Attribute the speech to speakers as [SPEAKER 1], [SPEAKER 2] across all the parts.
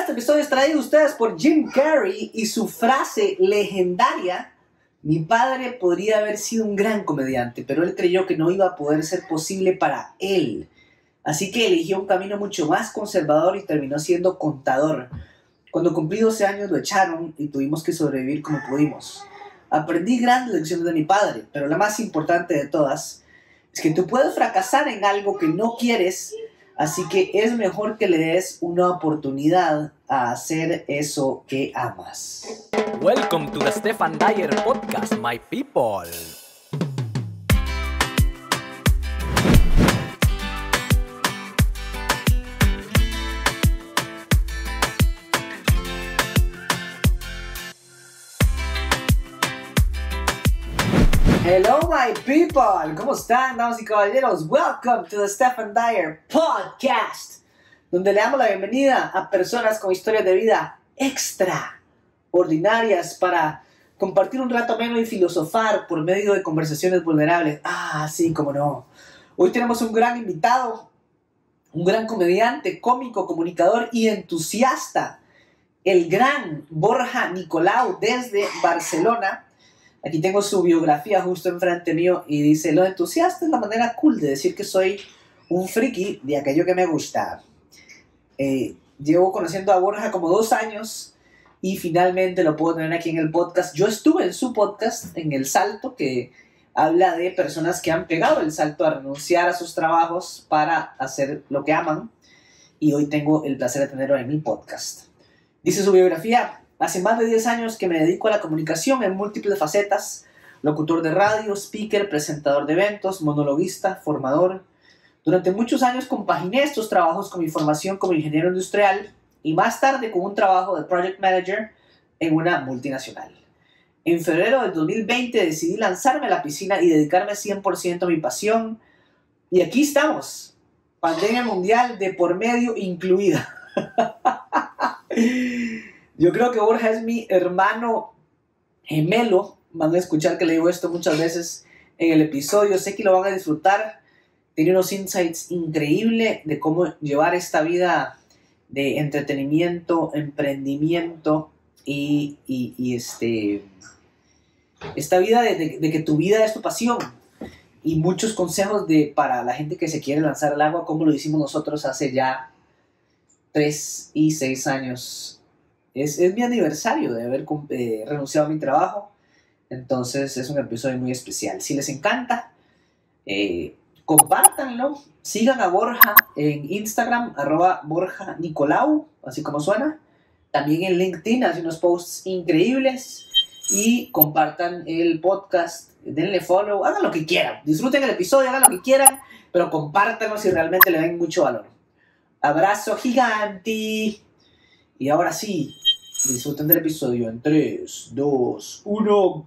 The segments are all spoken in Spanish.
[SPEAKER 1] Este episodio es traído ustedes por Jim Carrey y su frase legendaria. Mi padre podría haber sido un gran comediante, pero él creyó que no iba a poder ser posible para él. Así que eligió un camino mucho más conservador y terminó siendo contador. Cuando cumplí 12 años lo echaron y tuvimos que sobrevivir como pudimos. Aprendí grandes lecciones de mi padre, pero la más importante de todas es que tú puedes fracasar en algo que no quieres, Así que es mejor que le des una oportunidad a hacer eso que amas. Welcome to the Stefan Dyer podcast, my people. Hello, my people. ¿Cómo están, damas y caballeros? Welcome to the Stephen Dyer Podcast, donde le damos la bienvenida a personas con historias de vida extraordinarias para compartir un rato menos y filosofar por medio de conversaciones vulnerables. Ah, sí, cómo no. Hoy tenemos un gran invitado, un gran comediante, cómico, comunicador y entusiasta, el gran Borja Nicolau desde Barcelona Aquí tengo su biografía justo enfrente mío y dice, los entusiastas es la manera cool de decir que soy un friki de aquello que me gusta. Eh, llevo conociendo a Borja como dos años y finalmente lo puedo tener aquí en el podcast. Yo estuve en su podcast, en El Salto, que habla de personas que han pegado el salto a renunciar a sus trabajos para hacer lo que aman. Y hoy tengo el placer de tenerlo en mi podcast. Dice su biografía, Hace más de 10 años que me dedico a la comunicación en múltiples facetas, locutor de radio, speaker, presentador de eventos, monologuista, formador. Durante muchos años compaginé estos trabajos con mi formación como ingeniero industrial y más tarde con un trabajo de project manager en una multinacional. En febrero del 2020 decidí lanzarme a la piscina y dedicarme 100% a mi pasión. Y aquí estamos, pandemia mundial de por medio incluida. Yo creo que Borja es mi hermano gemelo. Van a escuchar que le digo esto muchas veces en el episodio. Sé que lo van a disfrutar. Tiene unos insights increíbles de cómo llevar esta vida de entretenimiento, emprendimiento y, este, esta vida de, que tu vida es tu pasión. Y muchos consejos de, para la gente que se quiere lanzar al agua, como lo hicimos nosotros hace ya tres y seis años es, mi aniversario de haber renunciado a mi trabajo. Entonces es un episodio muy especial. Si les encanta, eh, compártanlo. Sigan a Borja en Instagram, arroba Borja Nicolau, así como suena. También en LinkedIn hace unos posts increíbles. Y compartan el podcast, denle follow, hagan lo que quieran. Disfruten el episodio, hagan lo que quieran, pero compártanlo si realmente le ven mucho valor. Abrazo gigante. Y ahora sí, disfruten del episodio en 3, 2, 1,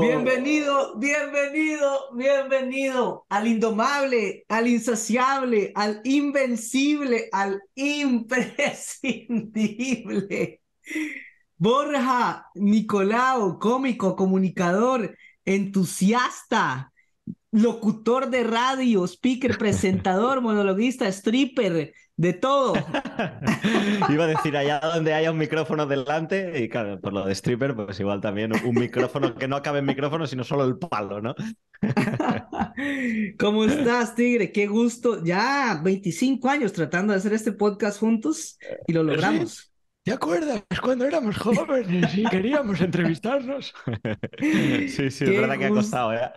[SPEAKER 1] Bienvenido, bienvenido, bienvenido al indomable, al insaciable, al invencible, al imprescindible. Borja, Nicolau, cómico, comunicador, entusiasta, locutor de radio, speaker, presentador, monologuista, stripper, de todo.
[SPEAKER 2] Iba a decir, allá donde haya un micrófono delante, y claro, por lo de stripper, pues igual también un micrófono que no acabe en micrófono, sino solo el palo, ¿no?
[SPEAKER 1] ¿Cómo estás, Tigre? Qué gusto. Ya 25 años tratando de hacer este podcast juntos y lo logramos.
[SPEAKER 3] ¿Te acuerdas cuando éramos jóvenes y queríamos entrevistarnos?
[SPEAKER 2] Sí, sí, es verdad que ha costado, ¿eh?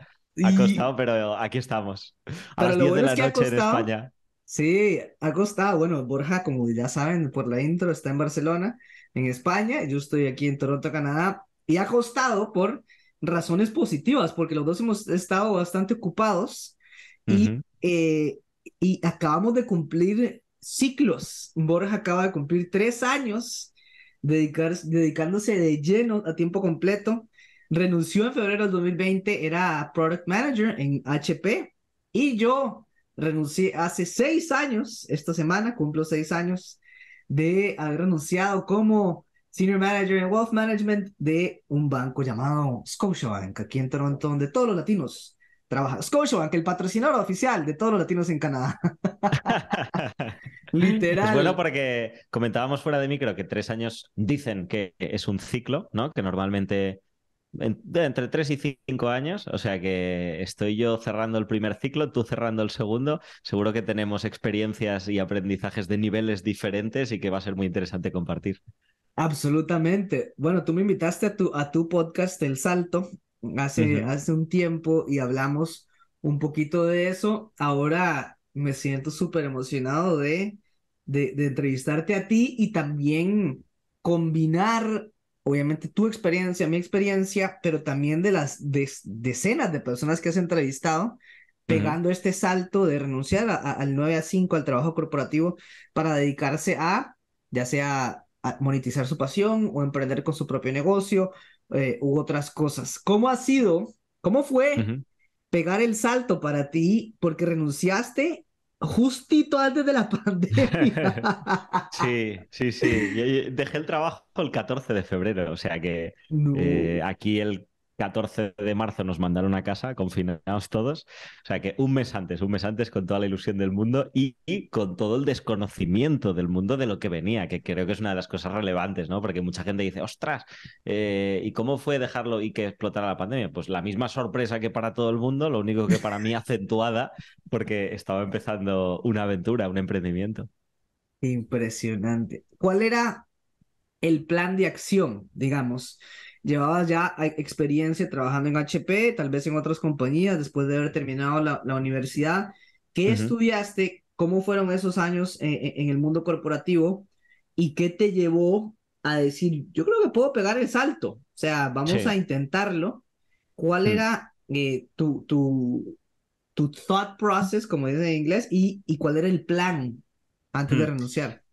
[SPEAKER 2] Ha costado, pero aquí estamos.
[SPEAKER 3] A las 10 de la noche en España.
[SPEAKER 1] Sí, ha costado, bueno, Borja, como ya saben por la intro, está en Barcelona, en España, yo estoy aquí en Toronto, Canadá, y ha costado por razones positivas, porque los dos hemos estado bastante ocupados y, eh, y acabamos de cumplir ciclos. Borja acaba de cumplir tres años dedicar, dedicándose de lleno a tiempo completo. Renunció en febrero del 2020, era Product Manager en HP, y yo renuncié hace seis años, esta semana cumplo seis años de haber renunciado como Senior Manager en Wealth Management de un banco llamado Scotiabank, aquí en Toronto, donde todos los latinos trabajan. Scotiabank, el patrocinador oficial de todos los latinos en Canadá. Literal. Es bueno
[SPEAKER 2] porque comentábamos fuera de micro que tres años dicen que es un ciclo, ¿no? Que normalmente entre tres y cinco años, o sea que estoy yo cerrando el primer ciclo, tú cerrando el segundo, seguro que tenemos experiencias y aprendizajes de niveles diferentes y que va a ser muy interesante compartir.
[SPEAKER 1] Absolutamente. Bueno, tú me invitaste a tu, a tu podcast El Salto hace, hace un tiempo y hablamos un poquito de eso. Ahora me siento súper emocionado de, de entrevistarte a ti y también combinar obviamente tu experiencia, mi experiencia, pero también de las decenas de personas que has entrevistado, pegando este salto de renunciar al 9 a 5, al trabajo corporativo, para dedicarse a, ya sea monetizar su pasión o emprender con su propio negocio eh, u otras cosas. ¿Cómo ha sido? ¿Cómo fue? Pegar el salto para ti porque renunciaste justito antes de la pandemia.
[SPEAKER 2] sí, sí, sí. Yo dejé el trabajo el 14 de febrero, o sea que eh, aquí el 14 de marzo nos mandaron a casa, confinados todos. O sea que un mes antes, un mes antes con toda la ilusión del mundo y, con todo el desconocimiento del mundo de lo que venía, que creo que es una de las cosas relevantes, ¿no? Porque mucha gente dice, ostras, eh, ¿y cómo fue dejarlo y que explotara la pandemia? Pues la misma sorpresa que para todo el mundo, lo único que para mí acentuada, porque estaba empezando una aventura, un emprendimiento.
[SPEAKER 1] Impresionante. ¿Cuál era el plan de acción, digamos. Llevabas ya experiencia trabajando en HP, tal vez en otras compañías, después de haber terminado la, universidad. ¿Qué estudiaste? ¿Cómo fueron esos años eh, eh, en, el mundo corporativo? ¿Y qué te llevó a decir, yo creo que puedo pegar el salto? O sea, vamos a intentarlo. ¿Cuál mm. era eh, tu, tu, tu thought process, como dicen en inglés, y, y cuál era el plan antes de mm. renunciar?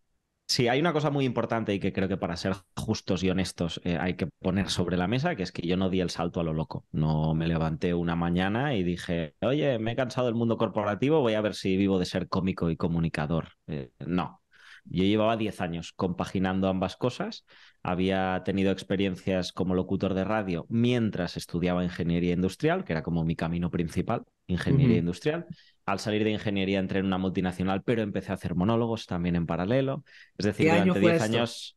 [SPEAKER 2] Sí, hay una cosa muy importante y que creo que para ser justos y honestos eh, hay que poner sobre la mesa, que es que yo no di el salto a lo loco. No me levanté una mañana y dije, oye, me he cansado del mundo corporativo, voy a ver si vivo de ser cómico y comunicador. Eh, no, yo llevaba 10 años compaginando ambas cosas. Había tenido experiencias como locutor de radio mientras estudiaba ingeniería industrial, que era como mi camino principal, ingeniería industrial al salir de ingeniería entré en una multinacional, pero empecé a hacer monólogos también en paralelo. Es decir, durante 10 años,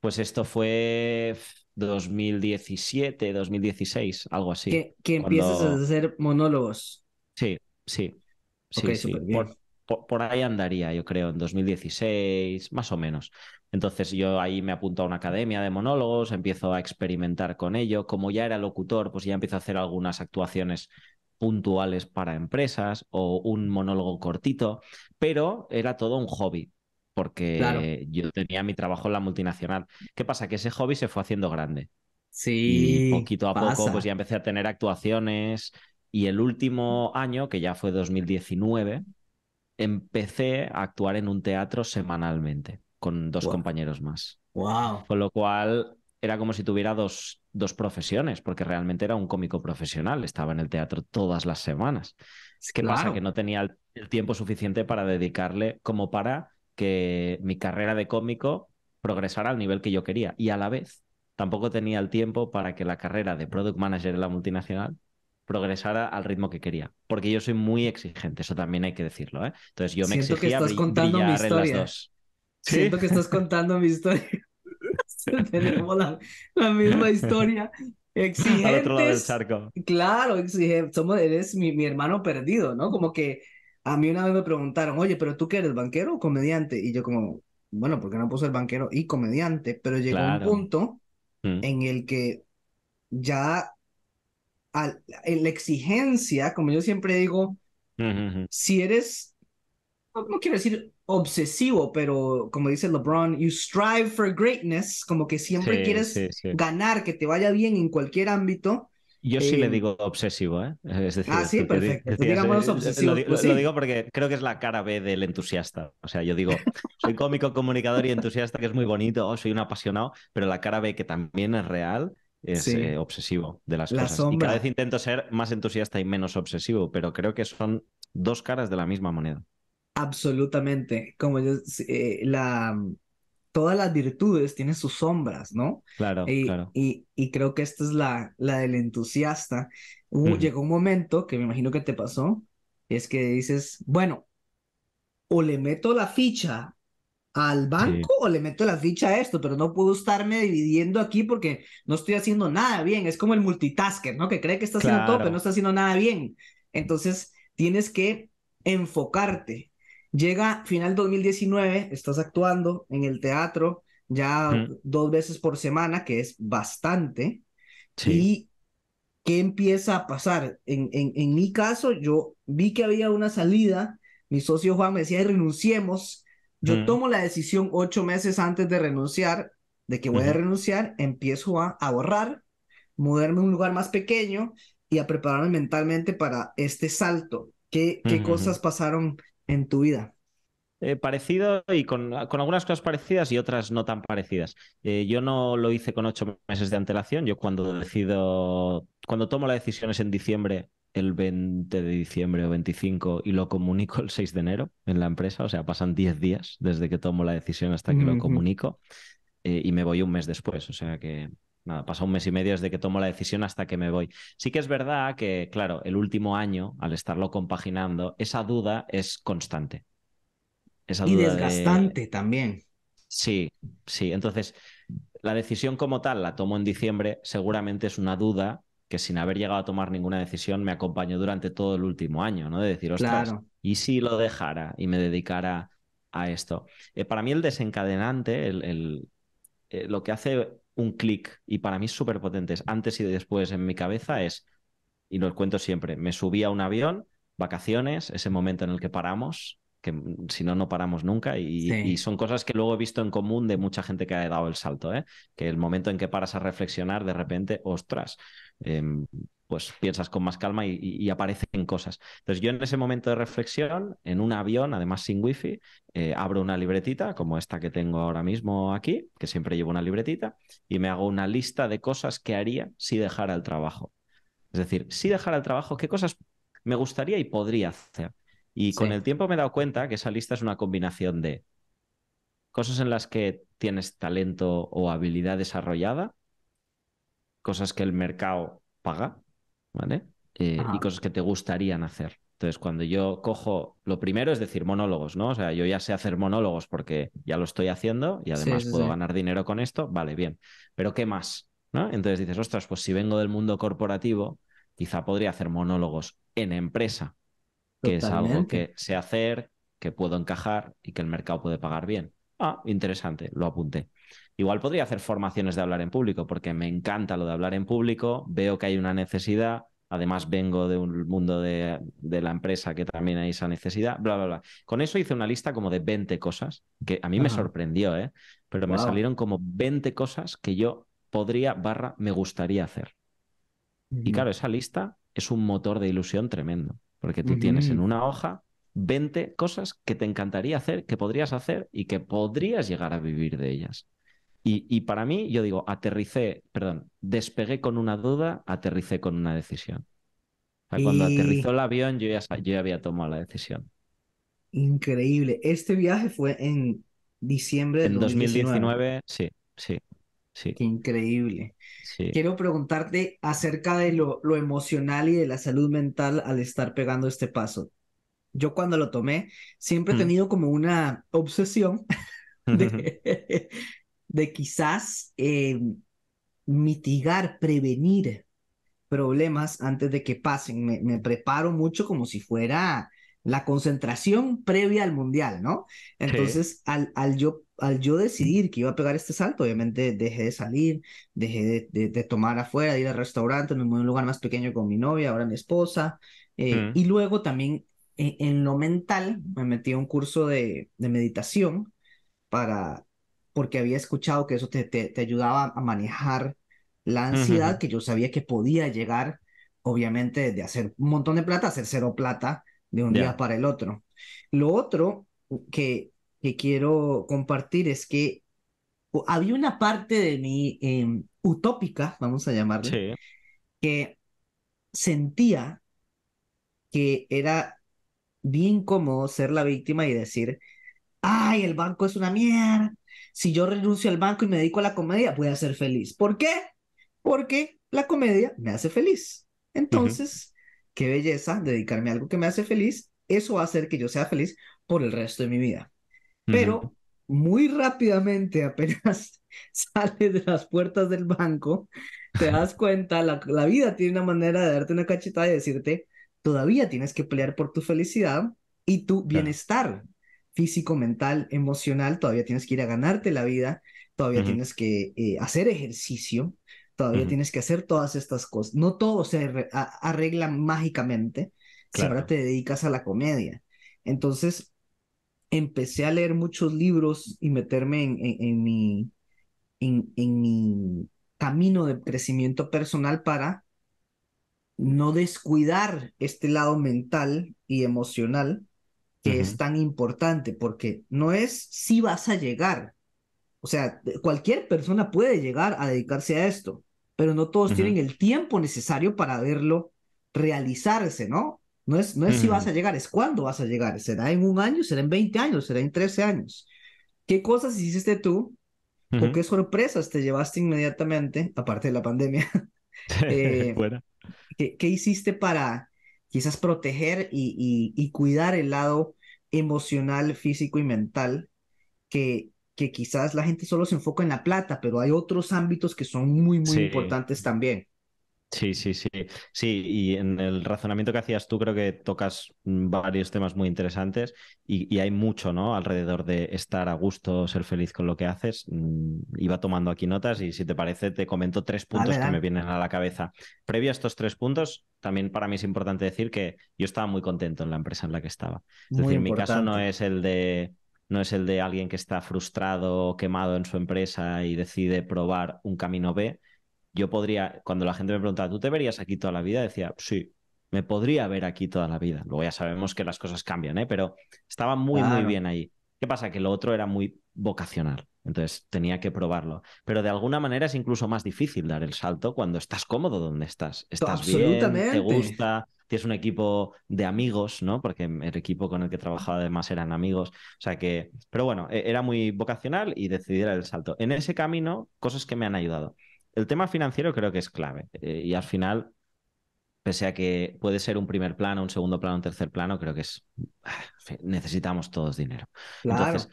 [SPEAKER 2] pues esto fue 2017, 2016, algo así. Que, empiezas a
[SPEAKER 1] hacer monólogos.
[SPEAKER 2] Sí, sí. sí, Por, por, ahí andaría, yo creo, en 2016, más o menos. Entonces yo ahí me apunto a una academia de monólogos, empiezo a experimentar con ello. Como ya era locutor, pues ya empiezo a hacer algunas actuaciones puntuales para empresas o un monólogo cortito, pero era todo un hobby porque yo tenía mi trabajo en la multinacional. ¿Qué pasa? Que ese hobby se fue haciendo grande. Sí. Y poquito a poco, pues ya empecé a tener actuaciones. Y el último año, que ya fue 2019, empecé a actuar en un teatro semanalmente con dos compañeros más. Wow. Con lo cual era como si tuviera dos dos profesiones, porque realmente era un cómico profesional, estaba en el teatro todas las semanas. ¿Qué pasa? Que no tenía el, tiempo suficiente para dedicarle como para que mi carrera de cómico progresara al nivel que yo quería. Y a la vez, tampoco tenía el tiempo para que la carrera de product manager en la multinacional progresara al ritmo que quería. Porque yo soy muy exigente, eso también hay que decirlo. ¿eh? Entonces yo me Siento exigía que estás contando mi dos. Siento que estás
[SPEAKER 1] contando mi historia. tenemos la, misma historia.
[SPEAKER 3] Exigentes.
[SPEAKER 1] Claro, exige, somos, eres mi, mi hermano perdido, ¿no? Como que a mí una vez me preguntaron, oye, pero tú qué eres, banquero o comediante? Y yo como, bueno, porque no puedo ser banquero y comediante? Pero llegó un punto mm. en el que ya la exigencia, como yo siempre digo, si eres, no, no quiero decir obsesivo, pero como dice LeBron, you strive for greatness, como que siempre quieres ganar, que te vaya bien en cualquier ámbito. Yo sí le eh,
[SPEAKER 2] digo obsesivo, ¿eh? Es decir, ah, sí, perfecto. Pues eh, obsesivo, pues lo, lo, digo porque creo que es la cara B del entusiasta. O sea, yo digo, soy cómico, comunicador y entusiasta, que es muy bonito, oh, soy un apasionado, pero la cara B que también es real es eh, obsesivo de las la cosas. Sombra. Y cada vez intento ser más entusiasta y menos obsesivo, pero creo que son dos caras de la misma moneda.
[SPEAKER 1] Absolutamente. Como yo, eh, la, mm, todas las virtudes tienen sus sombras, ¿no? Claro, y, claro. Y, y creo que esta es la, la del entusiasta. Llegó un momento, que me imagino que te pasó, es que dices, bueno, o le meto la ficha al banco o le meto la ficha a esto, pero no puedo estarme dividiendo aquí porque no estoy haciendo nada bien. Es como el multitasker, ¿no? Que cree que está haciendo todo, pero no está haciendo nada bien. Entonces, tienes que enfocarte Llega final 2019, estás actuando en el teatro ya dos veces por semana, que es bastante. ¿Y qué empieza a pasar? En, en, mi caso, yo vi que había una salida, mi socio Juan me decía, renunciemos. Yo tomo la decisión ocho meses antes de renunciar, de que voy a renunciar, empiezo a, a borrar, moverme a un lugar más pequeño y a prepararme mentalmente para este salto. ¿Qué, qué cosas pasaron en tu vida?
[SPEAKER 2] Eh, parecido y con, algunas cosas parecidas y otras no tan parecidas. Eh, yo no lo hice con ocho meses de antelación. Yo cuando decido, cuando tomo las decisiones en diciembre, el 20 de diciembre o 25, y lo comunico el 6 de enero en la empresa, o sea, pasan 10 días desde que tomo la decisión hasta que lo comunico eh, y me voy un mes después. O sea que nada, pasa un mes y medio desde que tomo la decisión hasta que me voy. Sí que es verdad que, claro, el último año, al estarlo compaginando, esa duda es constante. Esa y desgastante también. Sí, sí. Entonces, la decisión como tal la tomo en diciembre, seguramente es una duda que sin haber llegado a tomar ninguna decisión me acompañó durante todo el último año, ¿no? De decir, ostras, ¿y si lo dejara y me dedicara a esto? Eh, para mí el desencadenante, el, eh, lo que hace un clic, y para mí súper potentes, antes y después en mi cabeza es, y lo cuento siempre, me subí a un avión, vacaciones, ese momento en el que paramos, que si no, no paramos nunca. Y, son cosas que luego he visto en común de mucha gente que ha dado el salto, ¿eh? que el momento en que paras a reflexionar, de repente, ostras, em, pues piensas con más calma y, aparecen cosas. Entonces yo en ese momento de reflexión, en un avión, además sin wifi, eh, abro una libretita como esta que tengo ahora mismo aquí, que siempre llevo una libretita, y me hago una lista de cosas que haría si dejara el trabajo. Es decir, si dejara el trabajo, ¿qué cosas me gustaría y podría hacer? Y con el tiempo me he dado cuenta que esa lista es una combinación de cosas en las que tienes talento o habilidad desarrollada, cosas que el mercado paga, ¿vale? Eh, y cosas que te gustarían hacer. Entonces, cuando yo cojo, lo primero es decir monólogos, ¿no? O sea, yo ya sé hacer monólogos porque ya lo estoy haciendo
[SPEAKER 3] y además puedo ganar
[SPEAKER 2] dinero con esto, vale, bien. Pero ¿qué más? ¿No? Entonces dices, ostras, pues si vengo del mundo corporativo, quizá podría hacer monólogos en empresa, que es algo que sé hacer, que puedo encajar y que el mercado puede pagar bien. Ah, interesante, lo apunté. Igual podría hacer formaciones de hablar en público, porque me encanta lo de hablar en público, veo que hay una necesidad, además vengo de un mundo de, la empresa que también hay esa necesidad, bla, bla, bla. Con eso hice una lista como de 20 cosas, que a mí me sorprendió, ¿eh? pero me salieron como 20 cosas que yo podría, barra, me gustaría hacer. Y claro, esa lista es un motor de ilusión tremendo, porque tú tienes en una hoja 20 cosas que te encantaría hacer, que podrías hacer y que podrías llegar a vivir de ellas. Y, para mí, yo digo, aterricé, perdón, despegué con una duda, aterricé con una decisión.
[SPEAKER 1] cuando aterrizó
[SPEAKER 2] el avión, yo ya, yo había tomado la decisión.
[SPEAKER 1] Increíble. Este viaje fue en diciembre del en 2019.
[SPEAKER 2] Sí, sí, sí. increíble.
[SPEAKER 1] Quiero preguntarte acerca de lo, lo emocional y de la salud mental al estar pegando este paso. Yo cuando lo tomé, siempre he mm. tenido como una obsesión
[SPEAKER 3] de,
[SPEAKER 1] de quizás eh, mitigar, prevenir problemas antes de que pasen. Me, preparo mucho como si fuera la concentración previa al mundial, ¿no? Entonces, al, al, yo, al yo decidir que iba a pegar este salto, obviamente dejé de salir, dejé de, tomar afuera, ir al restaurante, me mudé a un lugar más pequeño con mi novia, ahora mi esposa. Eh, mm. Y luego también eh, en, lo mental me metí a un curso de, de meditación para porque había escuchado que eso te, te, ayudaba a manejar la ansiedad, que yo sabía que podía llegar, obviamente, de hacer un montón de plata a hacer cero plata de un día para el otro. Lo otro que, que quiero compartir es que había una parte de mí em, utópica, vamos a llamarle, que sentía que era bien cómodo ser la víctima y decir, ay, el banco es una mierda, si yo renuncio al banco y me dedico a la comedia, voy a ser feliz. ¿Por qué? Porque la comedia me hace feliz. Entonces, qué belleza dedicarme a algo que me hace feliz. Eso va a hacer que yo sea feliz por el resto de mi vida. Pero muy rápidamente, apenas sales de las puertas del banco, te das cuenta, la, vida tiene una manera de darte una cachetada y decirte, todavía tienes que pelear por tu felicidad y tu bienestar físico, mental, emocional, todavía tienes que ir a ganarte la vida, todavía tienes que eh, hacer ejercicio, todavía tienes que hacer todas estas cosas. No todo se arregla mágicamente si ahora te dedicas a la comedia. Entonces, empecé a leer muchos libros y meterme en, en, mi, en mi camino de crecimiento personal para no descuidar este lado mental y emocional es tan importante, porque no es si vas a llegar. O sea, cualquier persona puede llegar a dedicarse a esto, pero no todos tienen el tiempo necesario para verlo realizarse, ¿no? No es, no es si vas a llegar, es cuándo vas a llegar. ¿Será en un año? ¿Será en 20 años? ¿Será en 13 años? ¿Qué cosas hiciste tú? ¿O qué sorpresas te llevaste inmediatamente, aparte de la pandemia? bueno. Eh, ¿qué, hiciste para quizás proteger y, y, y, cuidar el lado emocional, físico y mental que, que quizás la gente solo se enfoca en la plata, pero hay otros ámbitos que son muy, muy importantes también.
[SPEAKER 2] Sí, sí, sí. Sí, y en el razonamiento que hacías tú creo que tocas varios temas muy interesantes y, hay mucho, ¿no? Alrededor de estar a gusto, ser feliz con lo que haces. Mm, iba tomando aquí notas y si te parece te comento tres puntos que me vienen a la cabeza. Previo a estos tres puntos, también para mí es importante decir que yo estaba muy contento en la empresa en la que estaba. Es decir, mi caso no es el de no es el de alguien que está frustrado, quemado en su empresa y decide probar un camino B, yo podría, cuando la gente me preguntaba, ¿tú te verías aquí toda la vida? Decía, sí, me podría ver aquí toda la vida. Luego ya sabemos que las cosas cambian, ¿eh? pero estaba muy, muy bien ahí. ¿Qué pasa? Que lo otro era muy vocacional, entonces tenía que probarlo. Pero de alguna manera es incluso más difícil dar el salto cuando estás cómodo donde estás. Estás bien, te gusta, tienes un equipo de amigos, ¿no? Porque el equipo con el que trabajaba además eran amigos. O sea que, pero bueno, e, era muy vocacional y decidí dar el salto. En ese camino, cosas que me han ayudado el tema financiero creo que es clave. Eh, y al final, pese a que puede ser un primer plano, un segundo plano, un tercer plano, creo que es. Ah, necesitamos todos dinero. Entonces,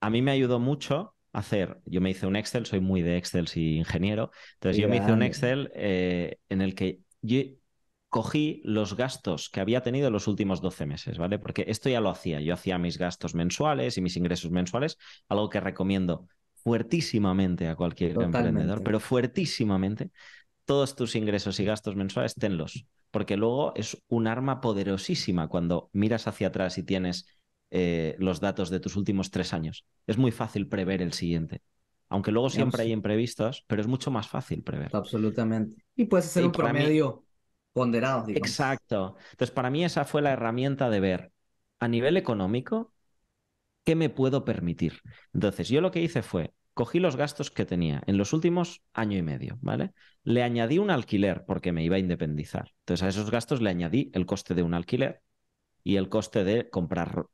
[SPEAKER 2] a mí me ayudó mucho hacer. Yo me hice un Excel, soy muy de Excel y ingeniero. Entonces, yo me hice un Excel eh, en el que yo cogí los gastos que había tenido en los últimos 12 meses, ¿vale? Porque esto ya lo hacía. Yo hacía mis gastos mensuales y mis ingresos mensuales, algo que recomiendo fuertísimamente a cualquier emprendedor, pero fuertísimamente todos tus ingresos y gastos mensuales, tenlos, porque luego es un arma poderosísima cuando miras hacia atrás y tienes eh, los datos de tus últimos tres años. Es muy fácil prever el siguiente. Aunque luego siempre hay imprevistos, pero es mucho más fácil prever. Absolutamente.
[SPEAKER 1] Y puedes hacer un promedio
[SPEAKER 2] ponderado. Exacto. Entonces, para mí esa fue la herramienta de ver a nivel económico ¿Qué me puedo permitir? Entonces, yo lo que hice fue, cogí los gastos que tenía en los últimos año y medio, ¿vale? Le añadí un alquiler porque me iba a independizar. Entonces, a esos gastos le añadí el coste de un alquiler y el coste de comprar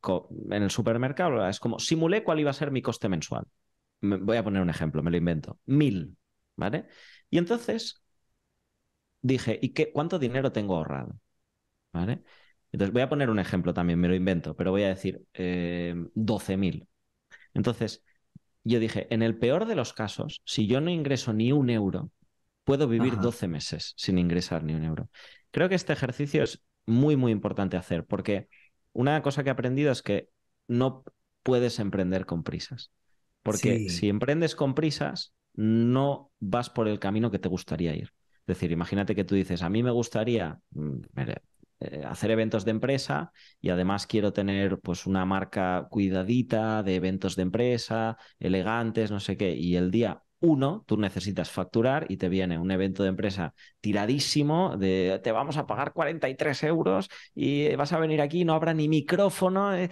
[SPEAKER 2] en el supermercado. Es como, simulé cuál iba a ser mi coste mensual. voy a poner un ejemplo, me lo invento. Mil, ¿vale? Y entonces dije, ¿y qué, cuánto dinero tengo ahorrado? ¿Vale? Entonces, voy a poner un ejemplo también, me lo invento, pero voy a decir 12.000. Eh, Entonces, yo dije, en el peor de los casos, si yo no ingreso ni un euro, puedo vivir 12 meses sin ingresar ni un euro. Creo que este ejercicio es muy, muy importante hacer, porque una cosa que he aprendido es que no puedes emprender con prisas. Porque si emprendes con prisas, no vas por el camino que te gustaría ir. Es decir, imagínate que tú dices, a mí me gustaría, mm, eh, hacer eventos de empresa y además quiero tener pues una marca cuidadita de eventos de empresa, elegantes, no sé qué, y el día uno, tú necesitas facturar y te viene un evento de empresa tiradísimo de te vamos a pagar 43 euros y eh, vas a venir aquí, no habrá ni micrófono, eh,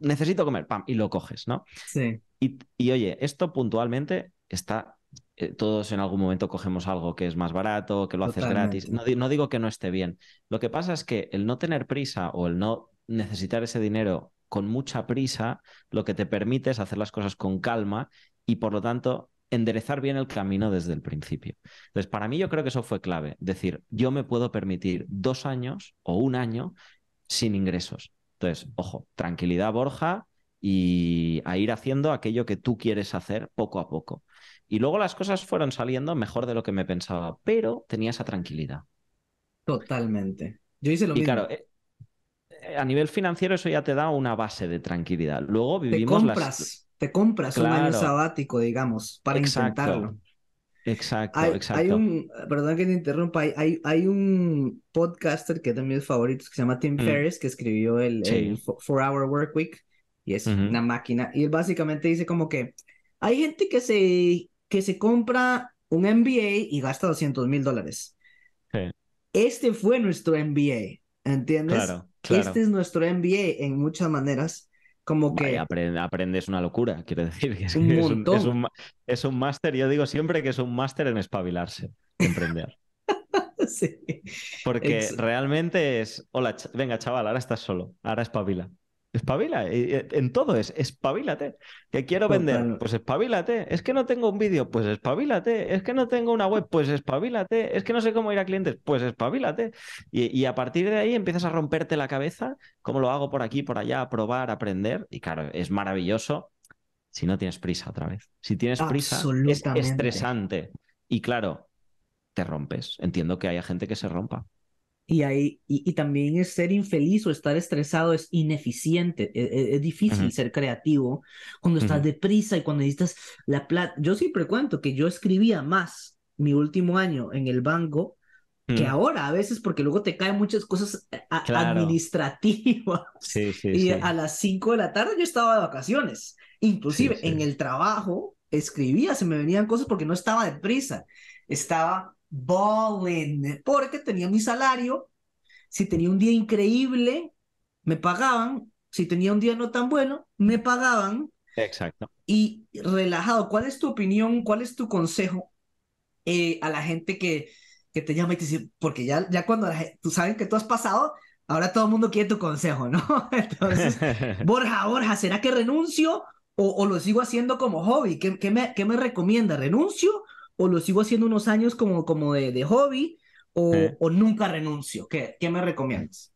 [SPEAKER 2] necesito comer, pam, y lo coges, ¿no? Sí. Y, y oye, esto puntualmente está eh, todos en algún momento cogemos algo que es más barato, que lo haces gratis. No, no digo que no esté bien. Lo que pasa es que el no tener prisa o el no necesitar ese dinero con mucha prisa, lo que te permite es hacer las cosas con calma y por lo tanto enderezar bien el camino desde el principio. Entonces, para mí yo creo que eso fue clave, decir, yo me puedo permitir dos años o un año sin ingresos. Entonces, ojo, tranquilidad Borja y a ir haciendo aquello que tú quieres hacer poco a poco. Y luego las cosas fueron saliendo mejor de lo que me pensaba, pero tenía esa tranquilidad.
[SPEAKER 1] Totalmente. Yo hice lo y Claro, eh,
[SPEAKER 2] eh, a nivel financiero eso ya te da una base de tranquilidad. Luego vivimos te compras,
[SPEAKER 1] Te compras un año sabático, digamos, para intentarlo.
[SPEAKER 2] Exacto, exacto. Hay un,
[SPEAKER 1] perdón que te interrumpa, hay, hay, un podcaster que es de mis favoritos que se llama Tim mm. Ferriss, que escribió el, 4 Hour Work Week y es una máquina. Y él básicamente dice como que hay gente que se que se compra un MBA y gasta 200 mil dólares. Este fue nuestro MBA, ¿entiendes? Este es nuestro MBA en muchas maneras. Como que...
[SPEAKER 2] aprendes una locura, quiero decir. es, un Es un, máster, yo digo siempre que es un máster en espabilarse, emprender. Porque realmente es, hola, venga chaval, ahora estás solo, ahora espabila. Espabila, eh, eh, en todo es, espabilate. Que quiero vender, pues espabilate. Es que no tengo un vídeo, pues espabilate. Es que no tengo una web, pues espabilate. Es que no sé cómo ir a clientes, pues espabilate. Y, a partir de ahí empiezas a romperte la cabeza, como lo hago por aquí, por allá, a probar, aprender. Y claro, es maravilloso si no tienes prisa otra vez. Si tienes prisa, es estresante. Y claro, te rompes. Entiendo que haya gente que se rompa.
[SPEAKER 1] Y, ahí, y, también es ser infeliz o estar estresado es ineficiente, e, e, es, difícil ser creativo cuando estás deprisa y cuando necesitas la plata. Yo siempre cuento que yo escribía más mi último año en el banco que mm. ahora a veces porque luego te caen muchas cosas administrativas
[SPEAKER 3] y a
[SPEAKER 1] las 5 de la tarde yo estaba de vacaciones inclusive en el trabajo escribía se me venían cosas porque no estaba deprisa estaba porque tenía mi salario. Si tenía un día increíble, me pagaban. Si tenía un día no tan bueno, me pagaban. Exacto. Y relajado, ¿cuál es tu opinión? ¿Cuál es tu consejo eh, a la gente que, que te llama y te dice, porque ya, ya cuando tú sabes que tú has pasado, ahora todo el mundo quiere tu consejo, ¿no? Entonces, Borja, Borja, ¿será que renuncio o, lo sigo haciendo como hobby? ¿Qué, me, qué me recomienda? ¿Renuncio o lo sigo haciendo unos años como, como de, hobby, o, nunca renuncio? ¿Qué, ¿Qué me recomiendas?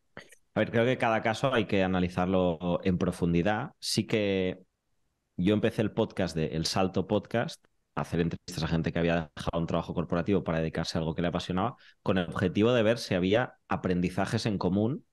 [SPEAKER 2] A ver, creo que cada caso hay que analizarlo en profundidad. Sí que yo empecé el podcast de El Salto Podcast, hacer entrevistas a gente que había dejado un trabajo corporativo para dedicarse a algo que le apasionaba, con el objetivo de ver si había aprendizajes en común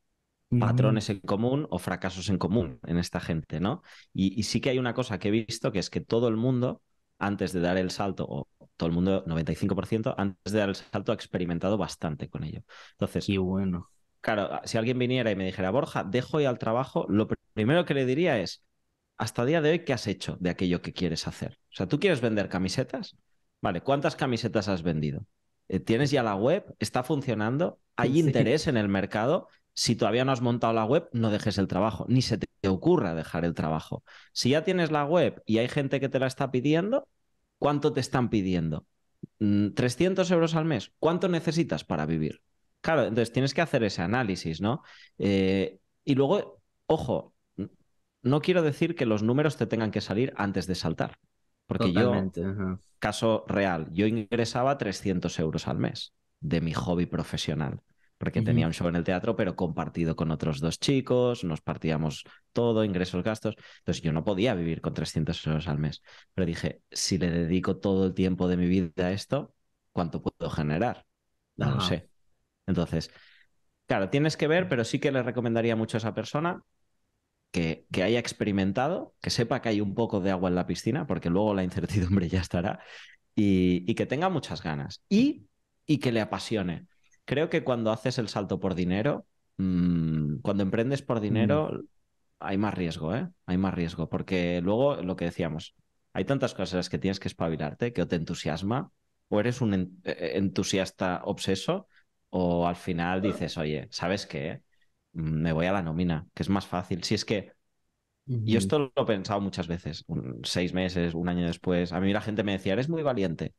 [SPEAKER 2] mm. patrones en común o fracasos en común en esta gente, ¿no? Y, y, sí que hay una cosa que he visto, que es que todo el mundo, antes de dar el salto o todo el mundo, 95%, antes de dar el salto, ha experimentado bastante con ello. Entonces. Y bueno. Claro, si alguien viniera y me dijera, Borja, dejo ir al trabajo, lo primero que le diría es, hasta día de hoy, ¿qué has hecho de aquello que quieres hacer? O sea, ¿tú quieres vender camisetas? Vale, ¿cuántas camisetas has vendido? Eh, ¿Tienes ya la web? ¿Está funcionando? ¿Hay interés en el mercado? Si todavía no has montado la web, no dejes el trabajo, ni se te ocurra dejar el trabajo. Si ya tienes la web y hay gente que te la está pidiendo, ¿Cuánto te están pidiendo? ¿300 mm, euros al mes? ¿Cuánto necesitas para vivir? Claro, entonces tienes que hacer ese análisis, ¿no? Eh, y luego, ojo, no quiero decir que los números te tengan que salir antes de saltar. Porque yo, caso real, yo ingresaba 300 euros al mes de mi hobby profesional porque tenía un show en el teatro, pero compartido con otros dos chicos, nos partíamos todo, ingresos, gastos. Entonces yo no podía vivir con 300 euros al mes, pero dije, si le dedico todo el tiempo de mi vida a esto, ¿cuánto puedo generar? No lo sé. Entonces, claro, tienes que ver, pero sí que le recomendaría mucho a esa persona que, que, haya experimentado, que sepa que hay un poco de agua en la piscina, porque luego la incertidumbre ya estará, y, que tenga muchas ganas y, y que le apasione creo que cuando haces el salto por dinero,
[SPEAKER 3] mm,
[SPEAKER 2] cuando emprendes por mm. dinero, hay más riesgo, ¿eh? Hay más riesgo, porque luego lo que decíamos, hay tantas cosas en las que tienes que espabilarte que o te entusiasma, o eres un eh, eh, entusiasta obseso, o al final dices, oye, ¿sabes qué? Mm, me voy a la nómina, que es más fácil. Si es que yo esto lo he pensado muchas veces, seis meses, un año después. A mí la gente me decía, eres muy valiente.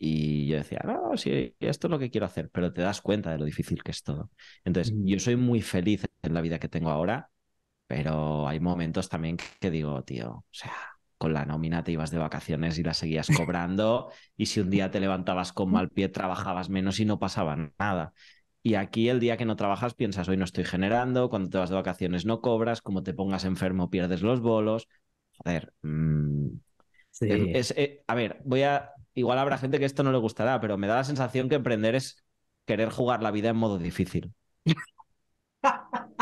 [SPEAKER 2] Y yo decía, no, sí, esto es lo que quiero hacer, pero te das cuenta de lo difícil que es todo. Entonces, mm. yo soy muy feliz en la vida que tengo ahora, pero hay momentos también que digo, tío, o sea, con la nómina te ibas de vacaciones y la seguías cobrando, y si un día te levantabas con mal pie, trabajabas menos y no pasaba nada. Y aquí el día que no trabajas piensas, hoy no estoy generando, cuando te vas de vacaciones no cobras, como te pongas enfermo pierdes los bolos. A ver, mm, eh, a ver, voy a igual habrá gente que esto no le gustará, pero me da la sensación que emprender es querer jugar la vida en modo difícil.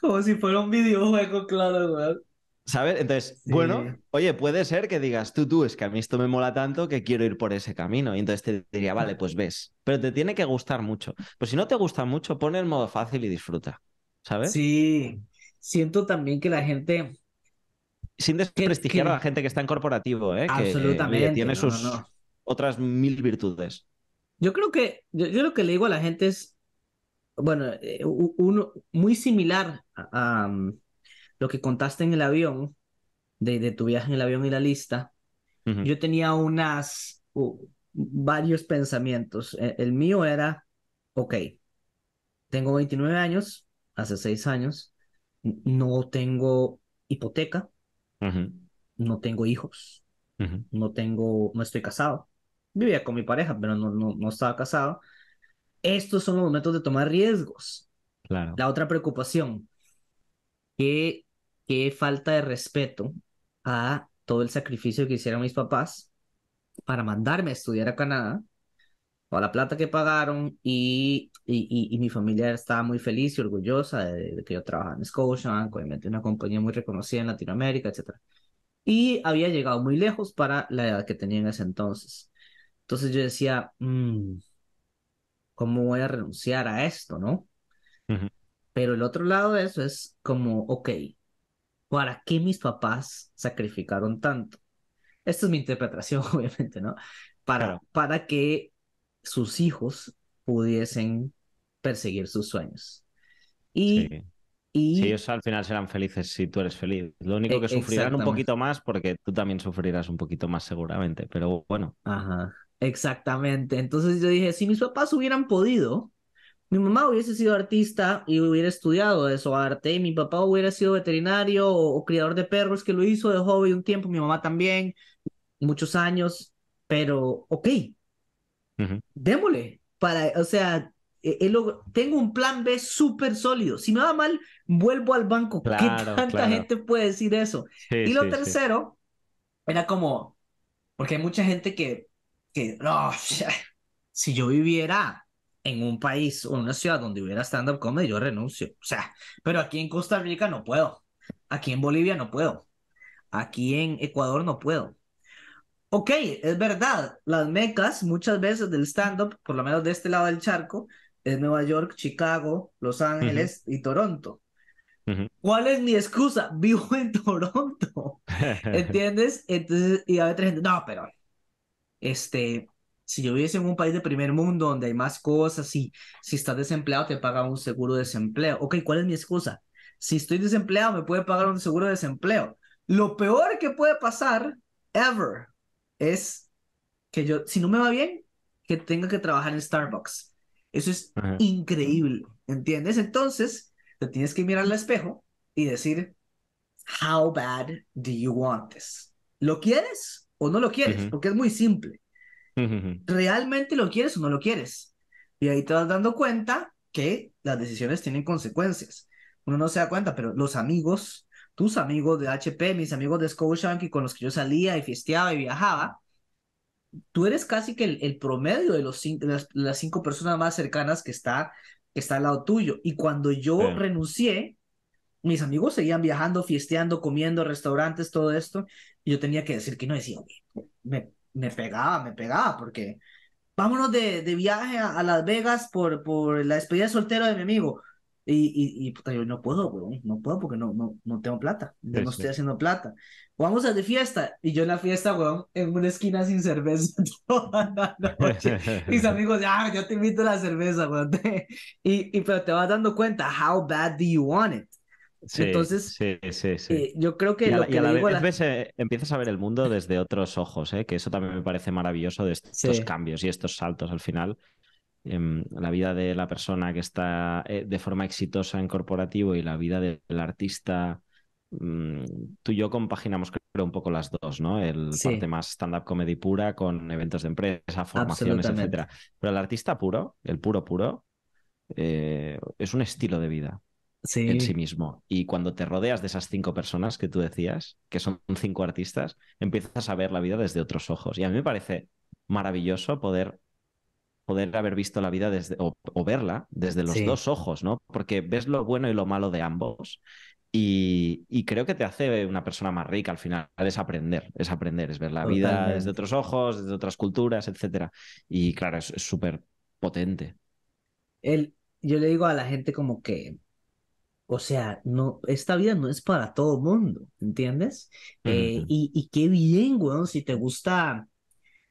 [SPEAKER 1] Como si fuera un videojuego, claro,
[SPEAKER 2] ¿Sabes? Entonces, bueno, oye, puede ser que digas tú, tú, es que a mí esto me mola tanto que quiero ir por ese camino. Y entonces te diría, vale, pues ves. Pero te tiene que gustar mucho. Pues si no te gusta mucho, pon el modo fácil y disfruta. ¿Sabes? Sí. Siento también que la gente sin desprestigiar a la gente que está en corporativo, ¿eh? Que, tiene sus otras mil virtudes.
[SPEAKER 1] Yo creo que, yo, lo que le digo a la gente es, bueno, eh, uno muy similar a, mm, lo que contaste en el avión, de, de, tu viaje en el avión y la lista. Yo tenía unas, varios pensamientos. El, el mío era, ok, tengo 29 años, hace 6 años, no tengo hipoteca,
[SPEAKER 3] no
[SPEAKER 1] tengo hijos. No tengo, no estoy casado. Vivía con mi pareja, pero no, no, no estaba casado. Estos son los momentos de tomar riesgos. La otra preocupación, que qué falta de respeto a todo el sacrificio que hicieron mis papás para mandarme a estudiar a Canadá toda la plata que pagaron y, y, y, mi familia estaba muy feliz y orgullosa de, que yo trabajaba en Scotiabank, obviamente una compañía muy reconocida en Latinoamérica, etc. Y había llegado muy lejos para la edad que tenía en ese entonces. Entonces yo decía, mm, ¿cómo voy a renunciar a esto, no? Pero el otro lado de eso es como, ok, ¿para qué mis papás sacrificaron tanto? Esta es mi interpretación, obviamente, ¿no? Para, para que sus hijos pudiesen perseguir sus sueños. Y,
[SPEAKER 2] y... ellos al final serán felices si tú eres feliz. Lo único e, que sufrirán un poquito más porque
[SPEAKER 1] tú también sufrirás un poquito más seguramente, pero bueno. Ajá, exactamente. Entonces yo dije, si mis papás hubieran podido, mi mamá hubiese sido artista y hubiera estudiado eso, arte, y mi papá hubiera sido veterinario o, o criador de perros, que lo hizo de hobby un tiempo, mi mamá también, muchos años, pero ok, Démosle. Para, o sea, eh, eh, tengo un plan B súper sólido. Si me va mal, vuelvo al banco. ¿Qué tanta gente puede decir eso? y lo tercero, era como, porque hay mucha gente que, que si yo viviera en un país o una ciudad donde hubiera stand-up comedy, yo renuncio. O sea, pero aquí en Costa Rica no puedo. Aquí en Bolivia no puedo. Aquí en Ecuador no puedo ok, es verdad, las mecas muchas veces del stand-up, por lo menos de este lado del charco, es Nueva York, Chicago, Los Ángeles y Toronto. ¿Cuál es mi excusa? Vivo en Toronto.
[SPEAKER 3] ¿Entiendes?
[SPEAKER 1] Entonces, y a la gente, no, pero este, si yo viviese en un país de primer mundo donde hay más cosas y si estás desempleado te pagan un seguro de desempleo. Ok, ¿cuál es mi excusa? Si estoy desempleado me puede pagar un seguro de desempleo. Lo peor que puede pasar, ever, es que yo, si no me va bien, que tenga que trabajar en Starbucks. Eso es increíble, ¿entiendes? Entonces, te tienes que mirar al espejo y decir, how bad do you want this? ¿Lo quieres o no lo quieres? Porque es muy simple. ¿Realmente lo quieres o no lo quieres? Y ahí te vas dando cuenta que las decisiones tienen consecuencias. Uno no se da cuenta, pero los amigos tus amigos de HP, mis amigos de Scotiabank y con los que yo salía y festeaba y viajaba, tú eres casi que el, promedio de, los, las, cinco personas más cercanas que está, está al lado tuyo. Y cuando yo renuncié, mis amigos seguían viajando, fiesteando, comiendo, restaurantes, todo esto, y yo tenía que decir que no decía, me, me pegaba, me pegaba, porque vámonos de, viaje a, Las Vegas por, por la despedida soltera de mi amigo. Y, y, y yo no puedo, weón, no puedo porque no, no, no tengo plata, no estoy haciendo plata. Vamos a de fiesta. Y yo en la fiesta, weón, en una esquina sin cerveza toda la noche. Mis amigos, ah, yo te invito a la cerveza, weón. y, y pero te vas dando cuenta, how bad do you want it? Entonces,
[SPEAKER 2] sí, sí, sí. Eh, yo creo que, a, lo que a la vez, eh, empiezas a ver el mundo desde otros ojos, eh, que eso también me parece maravilloso de estos cambios y estos saltos al final. Em, la vida de la persona que está eh, de forma exitosa en corporativo y la vida del artista mm, tú y yo compaginamos creo un poco las dos, ¿no? El parte más stand-up comedy pura con eventos de empresa, formaciones, etcétera. Pero el artista puro, el puro puro, eh, es un estilo de vida en sí mismo. Y cuando te rodeas de esas cinco personas que tú decías, que son cinco artistas, empiezas a ver la vida desde otros ojos. Y a mí me parece maravilloso poder poder haber visto la vida desde, o, verla desde los dos ojos, ¿no? Porque ves lo bueno y lo malo de ambos. Y, creo que te hace una persona más rica al final, es aprender, es aprender, es ver la vida desde otros ojos, desde otras culturas, etc. Y claro, es súper potente.
[SPEAKER 1] yo le digo a la gente como que, o sea, no, esta vida no es para todo mundo, ¿entiendes? Eh, y, y, qué bien, weón, si te gusta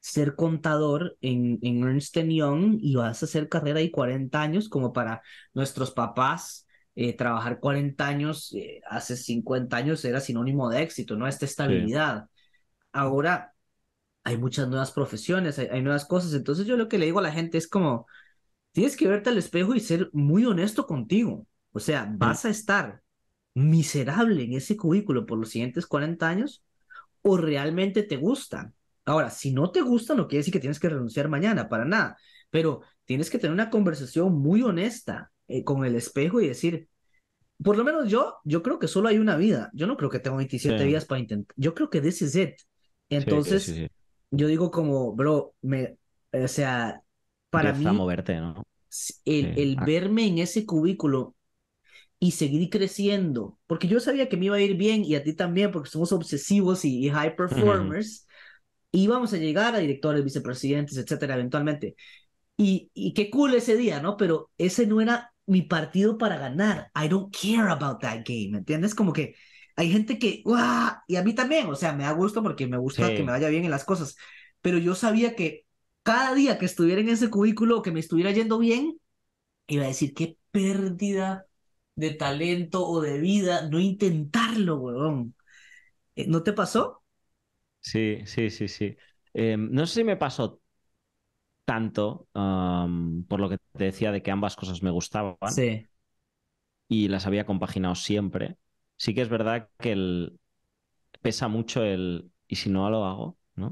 [SPEAKER 1] ser contador en, en Ernst Young y vas a hacer carrera y 40 años como para nuestros papás. Eh, trabajar 40 años, eh, hace 50 años era sinónimo de éxito, ¿no? Esta estabilidad. Ahora hay muchas nuevas profesiones, hay, nuevas cosas. Entonces yo lo que le digo a la gente es como, tienes que verte al espejo y ser muy honesto contigo. O sea, mm. vas a estar miserable en ese cubículo por los siguientes 40 años o realmente te gusta. Ahora, si no te gusta, no quiere decir que tienes que renunciar mañana, para nada, pero tienes que tener una conversación muy honesta eh, con el espejo y decir, por lo menos yo, yo creo que solo hay una vida, yo no creo que tengo 27 días para intentar, yo creo que this is it. Entonces, yo digo como, bro, me, o sea, para mí... moverte, ¿no? El, ah. verme en ese cubículo y seguir creciendo, porque yo sabía que me iba a ir bien y a ti también, porque somos obsesivos y high performers y vamos a llegar a directores, vicepresidentes, etcétera, eventualmente. Y, y qué cool ese día, ¿no? Pero ese no era mi partido para ganar. I don't care about that game, ¿entiendes? Como que hay gente que, Y a mí también, o sea, me da gusto porque me gusta que me vaya bien en las cosas. Pero yo sabía que cada día que estuviera en ese cubículo o que me estuviera yendo bien, iba a decir, qué pérdida de talento o de vida no intentarlo, weón. Eh, ¿No te pasó?
[SPEAKER 2] Sí, sí, sí, sí. Em, no sé si me pasó tanto por lo que te decía de que ambas cosas me gustaban. Y las había compaginado siempre. Sí que es verdad que el... pesa mucho el ¿y si no lo hago? ¿no?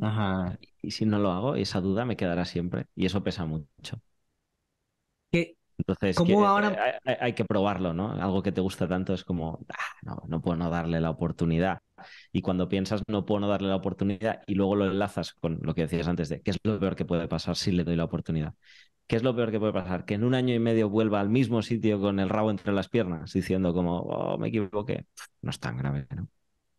[SPEAKER 2] ¿Y si no lo hago? Esa duda me quedará siempre. Y eso pesa mucho. Entonces, eh, hay, que probarlo, ¿no? Algo que te gusta tanto es como, ah, no, no puedo no darle la oportunidad y cuando piensas no puedo no darle la oportunidad y luego lo enlazas con lo que decías antes de qué es lo peor que puede pasar si le doy la oportunidad. ¿Qué es lo peor que puede pasar? Que en un año y medio vuelva al mismo sitio con el rabo entre las piernas, diciendo como, oh, me equivoqué. No es tan grave,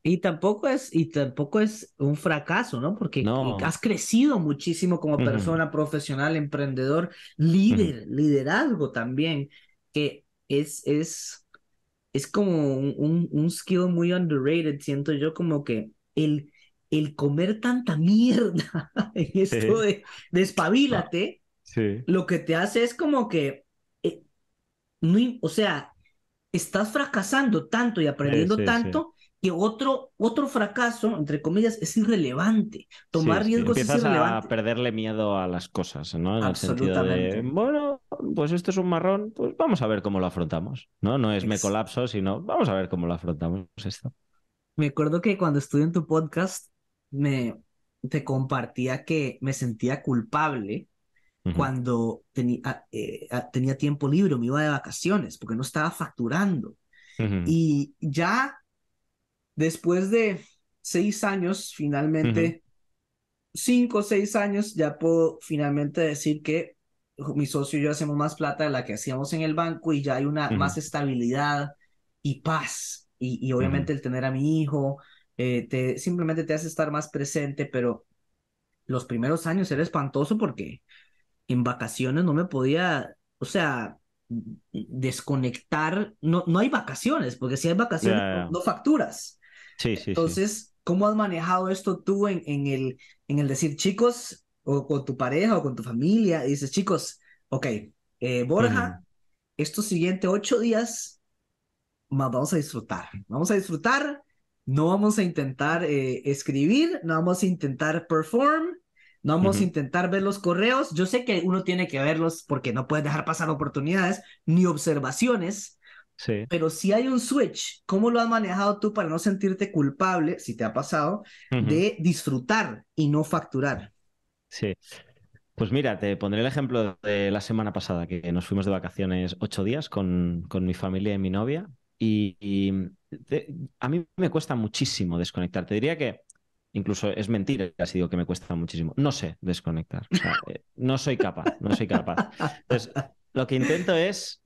[SPEAKER 1] Y tampoco es, y tampoco es un fracaso, ¿no? Porque has crecido muchísimo como persona, profesional, emprendedor,
[SPEAKER 3] líder,
[SPEAKER 1] liderazgo también, que es, es es como un, un, skill muy underrated, siento yo como que el, el comer tanta mierda en esto de despabilate, lo que te hace es como que, eh, o sea, estás fracasando tanto y aprendiendo tanto que otro, otro fracaso, entre comillas, es irrelevante. Tomar riesgos es irrelevante. Empiezas
[SPEAKER 2] a perderle miedo a las cosas, ¿no? En bueno, pues esto es un marrón, pues vamos a ver cómo lo afrontamos. No, no es me colapso, sino vamos a ver cómo lo afrontamos esto.
[SPEAKER 1] Me acuerdo que cuando estuve en tu podcast, me te compartía que me sentía culpable cuando ah, eh, ah, tenía, tiempo libre, me iba de vacaciones, porque no estaba facturando. Y ya después de seis años, finalmente, cinco o seis años, ya puedo finalmente decir que mi socio y yo hacemos más plata de la que hacíamos en el banco y ya hay una más estabilidad y paz. Y, obviamente el tener a mi hijo, eh, te, simplemente te hace estar más presente, pero los primeros años era espantoso porque en vacaciones no me podía, o sea, desconectar, no, no hay vacaciones, porque si hay vacaciones No, facturas. Sí, sí. Entonces, ¿cómo has manejado esto tú en, en, el, en el decir, chicos, o con tu pareja o con tu familia y dices, chicos, ok, eh, Borja, estos siguientes ocho días más vamos a disfrutar, vamos a disfrutar, no vamos a intentar eh, escribir, no vamos a intentar perform, no vamos a intentar ver los correos. Yo sé que uno tiene que verlos porque no puedes dejar pasar oportunidades ni observaciones. Sí. Pero si hay un switch, ¿cómo lo has manejado tú para no sentirte culpable, si te ha pasado, de disfrutar y no facturar?
[SPEAKER 2] Sí. Pues mira, te pondré el ejemplo de la semana pasada, que nos fuimos de vacaciones ocho días con, mi familia y mi novia. Y, a mí me cuesta muchísimo desconectar. Te diría que incluso es mentira si digo que me cuesta muchísimo. No sé desconectar. Eh, no soy capaz, no soy capaz. Entonces, lo que intento es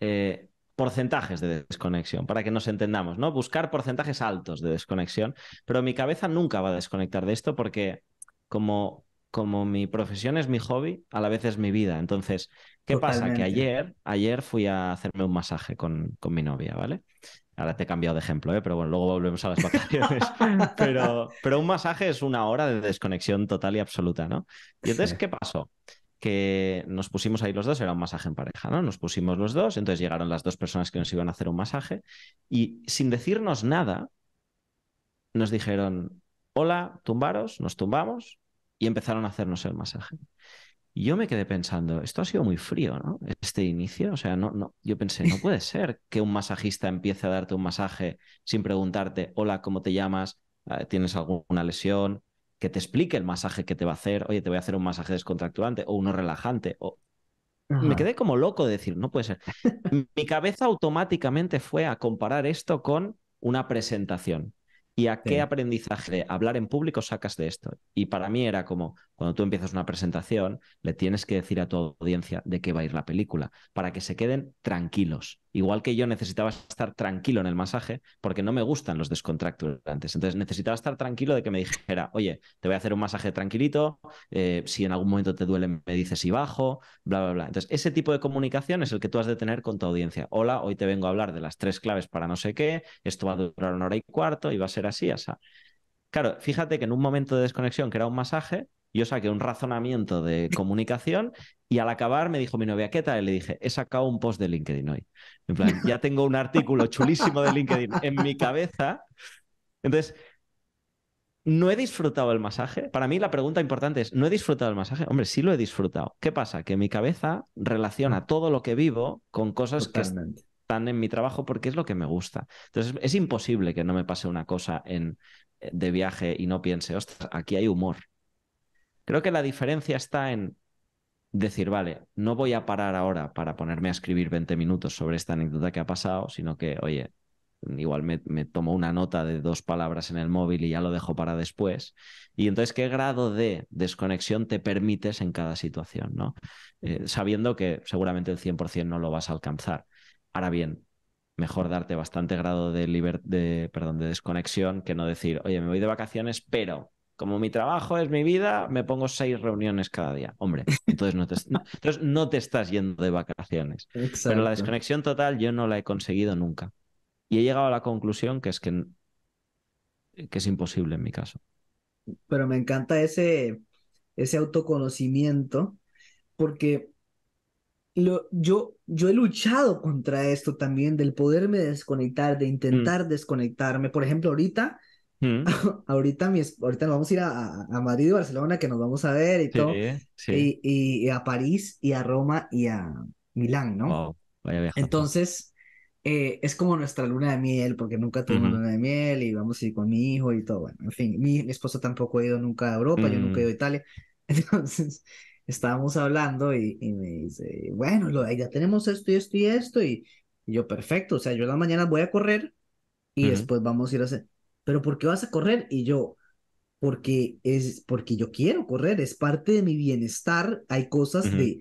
[SPEAKER 2] eh, porcentajes de desconexión, para que nos entendamos, ¿no? Buscar porcentajes altos de desconexión. Pero mi cabeza nunca va a desconectar de esto porque como como mi profesión es mi hobby, a la vez es mi vida. Entonces, ¿qué pasa? Que ayer, ayer fui a hacerme un masaje con, con mi novia, ¿vale? Ahora te he cambiado de ejemplo, ¿eh? pero bueno, luego volvemos a las vacaciones. pero, pero un masaje es una hora de desconexión total y absoluta, ¿no? Y entonces, ¿qué pasó? que nos pusimos ahí los dos, era un masaje en pareja, ¿no? Nos pusimos los dos, entonces llegaron las dos personas que nos iban a hacer un masaje y sin decirnos nada, nos dijeron, hola, tumbaros, nos tumbamos y empezaron a hacernos el masaje. Y yo me quedé pensando, esto ha sido muy frío, ¿no? Este inicio, o sea, no, no, yo pensé, no puede ser que un masajista empiece a darte un masaje sin preguntarte, hola, ¿cómo te llamas? Ah, ¿Tienes alguna lesión? Que te explique el masaje que te va a hacer, oye, te voy a hacer un masaje descontracturante o uno relajante. O... Me quedé como loco de decir, no puede ser. Mi cabeza automáticamente fue a comparar esto con una presentación y a qué aprendizaje hablar en público sacas de esto. Y para mí era como, cuando tú empiezas una presentación, le tienes que decir a tu audiencia de qué va a ir la película, para que se queden tranquilos. Igual que yo necesitaba estar tranquilo en el masaje, porque no me gustan los descontracturantes. Entonces necesitaba estar tranquilo de que me dijera, oye, te voy a hacer un masaje tranquilito, eh, si en algún momento te duele me dices y bajo, bla, bla, bla. Entonces ese tipo de comunicación es el que tú has de tener con tu audiencia. Hola, hoy te vengo a hablar de las tres claves para no sé qué, esto va a durar una hora y cuarto y va a ser así, así. Claro, fíjate que en un momento de desconexión que era un masaje, yo saqué un razonamiento de comunicación y al acabar me dijo mi novia, ¿qué tal? Y le dije, he sacado un post de LinkedIn hoy. En plan, ya tengo un artículo chulísimo de LinkedIn en mi cabeza. Entonces, no he disfrutado el masaje. Para mí la pregunta importante es, ¿no he disfrutado el masaje? Hombre, sí lo he disfrutado. ¿Qué pasa? Que mi cabeza relaciona mm. todo lo que vivo con cosas que están en mi trabajo porque es lo que me gusta. Entonces, es imposible que no me pase una cosa en, eh, de viaje y no piense, ostras, aquí hay humor. Creo que la diferencia está en decir, vale, no voy a parar ahora para ponerme a escribir 20 minutos sobre esta anécdota que ha pasado, sino que, oye, igual me, tomo una nota de dos palabras en el móvil y ya lo dejo para después. Y entonces, ¿qué grado de desconexión te permites en cada situación? ¿no? Eh, sabiendo que seguramente el 100% no lo vas a alcanzar. Ahora bien, mejor darte bastante grado de, de, de desconexión que no decir, oye, me voy de vacaciones, pero como mi trabajo es mi vida, me pongo seis reuniones cada día. Hombre, entonces no te, entonces no te estás yendo de vacaciones. Pero la desconexión total yo no la he conseguido nunca. Y he llegado a la conclusión que es que, es imposible en mi caso.
[SPEAKER 1] Pero me encanta ese, autoconocimiento porque yo, he luchado contra esto también, del poderme desconectar, de mm. intentar desconectarme. Por ejemplo, ahorita ahorita, ahorita nos vamos a ir a, Madrid y Barcelona, que nos vamos a ver y todo. Sí. Y, y, a París y a Roma y a Milán, ¿no? Entonces, eh, es como nuestra luna de miel, porque nunca tuvimos una luna de miel y vamos a ir con mi hijo y todo. Bueno, en fin, mi, esposa esposo tampoco ha ido nunca a Europa, yo nunca he ido a mm. Italia. Entonces, estábamos hablando y, me dice, bueno, lo, ya tenemos esto y esto y esto. Y, yo, perfecto, o sea, yo la mañana voy a correr y después vamos a ir a hacer pero ¿por qué vas a correr? Y yo, porque es porque yo quiero correr, es parte de mi bienestar, hay cosas de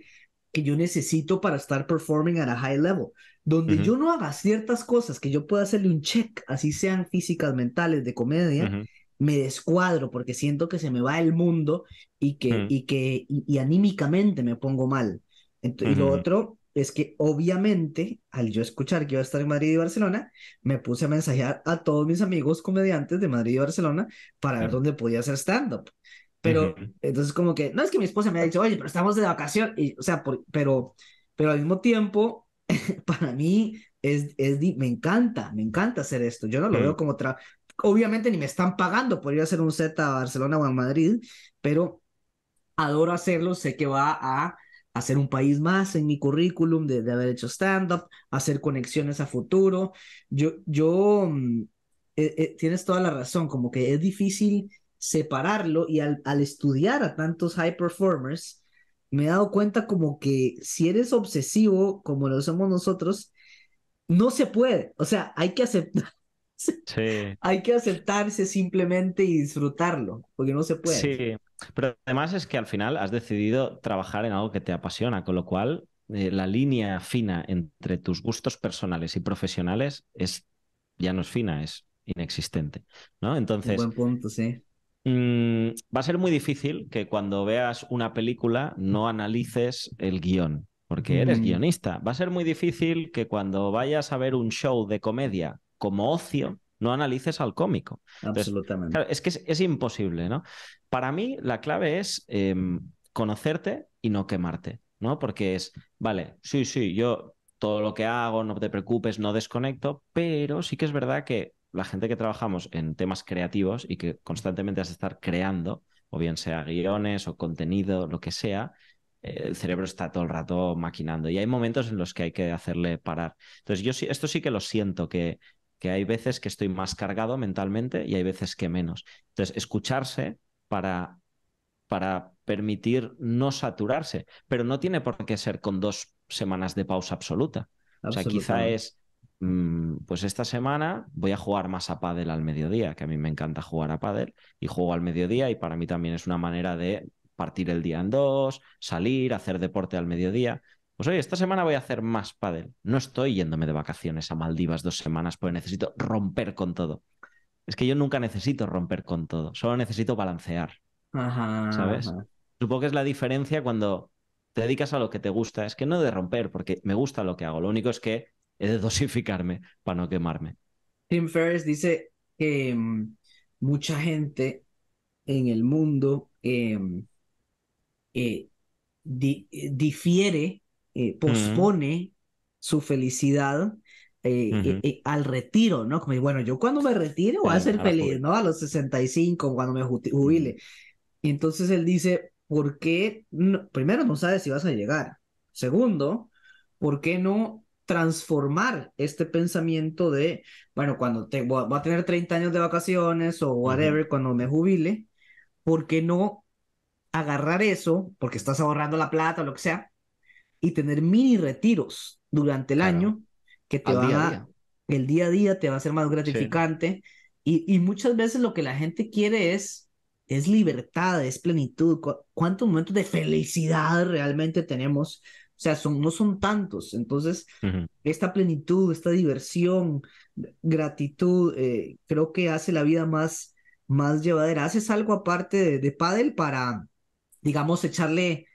[SPEAKER 1] que yo necesito para estar performing at a high level, donde yo no haga ciertas cosas que yo pueda hacerle un check, así sean físicas, mentales, de comedia, me descuadro porque siento que se me va el mundo y que y que y, anímicamente me pongo mal. Y lo otro es que obviamente al yo escuchar que iba a estar en Madrid y Barcelona, me puse a mensajear a todos mis amigos comediantes de Madrid y Barcelona para ver dónde podía hacer stand-up. Pero entonces como que, no es que mi esposa me haya dicho, oye, pero estamos de vacación, y, o sea, pero, pero al mismo tiempo, para mí es, es, me encanta, me encanta hacer esto. Yo no lo veo como otra Obviamente ni me están pagando por ir a hacer un set a Barcelona o a Madrid, pero adoro hacerlo, sé que va a hacer un país más en mi currículum de, haber hecho stand-up, hacer conexiones a futuro. Yo, yo, mm, eh, eh, tienes toda la razón, como que es difícil separarlo y al, al estudiar a tantos high performers, me he dado cuenta como que si eres obsesivo, como lo somos nosotros, no se puede. O sea, hay que aceptar. Sí. Hay que aceptarse simplemente y disfrutarlo, porque no se puede. Sí.
[SPEAKER 2] Pero además es que al final has decidido trabajar en algo que te apasiona, con lo cual eh, la línea fina entre tus gustos personales y profesionales es ya no es fina, es inexistente. ¿no? Entonces. buen
[SPEAKER 1] punto, sí.
[SPEAKER 2] Mm, va a ser muy difícil que cuando veas una película no analices el guión, porque eres mm. guionista. Va a ser muy difícil que cuando vayas a ver un show de comedia como ocio, no analices al cómico.
[SPEAKER 1] Absolutamente.
[SPEAKER 2] es que es, imposible, ¿no? Para mí la clave es em, conocerte y no quemarte, ¿no? Porque es, vale, sí, sí, yo todo lo que hago, no te preocupes, no desconecto, pero sí que es verdad que la gente que trabajamos en temas creativos y que constantemente has de estar creando, o bien sea guiones o contenido, lo que sea, eh, el cerebro está todo el rato maquinando y hay momentos en los que hay que hacerle parar. Entonces yo sí, esto sí que lo siento, que que hay veces que estoy más cargado mentalmente y hay veces que menos. Entonces, escucharse para, para permitir no saturarse, pero no tiene por qué ser con dos semanas de pausa absoluta. O sea, quizá es, mm, pues esta semana voy a jugar más a pádel al mediodía, que a mí me encanta jugar a pádel y juego al mediodía y para mí también es una manera de partir el día en dos, salir, hacer deporte al mediodía. Pues oye, esta semana voy a hacer más pádel. No estoy yéndome de vacaciones a Maldivas dos semanas porque necesito romper con todo. Es que yo nunca necesito romper con todo, solo necesito balancear.
[SPEAKER 3] ¿Sabes?
[SPEAKER 2] Supongo que es la diferencia cuando te dedicas a lo que te gusta. Es que no de romper, porque me gusta lo que hago. Lo único es que he de dosificarme para no quemarme.
[SPEAKER 1] Tim Ferriss dice que mm, mucha gente en el mundo em, eh, difiere eh, pospone su felicidad eh, eh, al retiro, ¿no? Como, bueno, yo cuando me retire voy a ser feliz, ¿no? A los 65, cuando me jubile. Y entonces él dice, ¿por qué? primero, no sabes si vas a llegar. Segundo, ¿por qué no transformar este pensamiento de, bueno, cuando te, voy, a, tener 30 años de vacaciones o whatever, cuando me jubile, ¿por qué no agarrar eso, porque estás ahorrando la plata o lo que sea, y tener mini retiros durante el año que te va el día a día te va a ser más gratificante y, y, muchas veces lo que la gente quiere es es libertad, es plenitud, cuántos momentos de felicidad realmente tenemos, o sea, son, no son tantos, entonces esta plenitud, esta diversión, gratitud, eh, creo que hace la vida más, más llevadera. ¿Haces algo aparte de, de para, digamos, echarle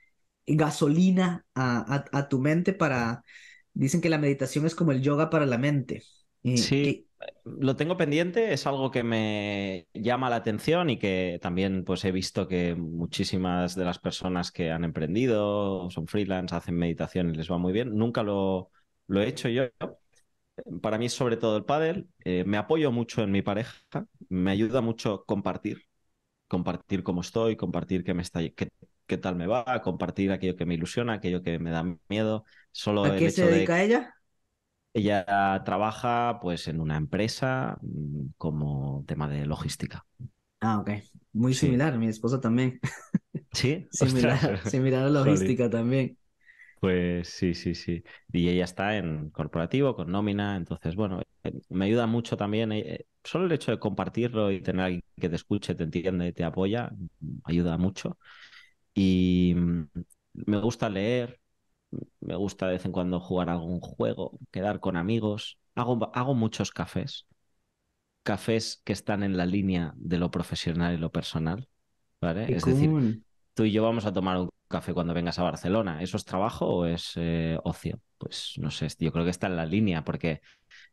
[SPEAKER 1] gasolina a, tu mente para... Dicen que la meditación es como el yoga para la mente. sí,
[SPEAKER 2] lo tengo pendiente, es algo que me llama la atención y que también pues he visto que muchísimas de las personas que han emprendido, son freelance, hacen meditación y les va muy bien. Nunca lo, lo he hecho yo. Para mí es sobre todo el pádel. Eh, me apoyo mucho en mi pareja. Me ayuda mucho compartir. Compartir cómo estoy, compartir qué, me está, qué tal me va, a compartir aquello que me ilusiona, aquello que me da miedo. Solo ¿A qué se dedica ella? Ella trabaja pues en una empresa mm, como tema de logística.
[SPEAKER 1] Ah, ok. Muy similar, mi esposa también. Sí, similar, similar a logística también.
[SPEAKER 2] Pues sí, sí, sí. Y ella está en corporativo, con nómina, entonces, bueno, eh, me ayuda mucho también. Eh, solo el hecho de compartirlo y tener alguien que te escuche, te entiende, te apoya, mm, ayuda mucho. Y mm, me gusta leer, me gusta de vez en cuando jugar algún juego, quedar con amigos. Hago, muchos cafés, cafés que están en la línea de lo profesional y lo personal. ¿vale? es decir, tú y yo vamos a tomar un café cuando vengas a Barcelona. ¿Eso es trabajo o es eh, ocio? Pues no sé, yo creo que está en la línea porque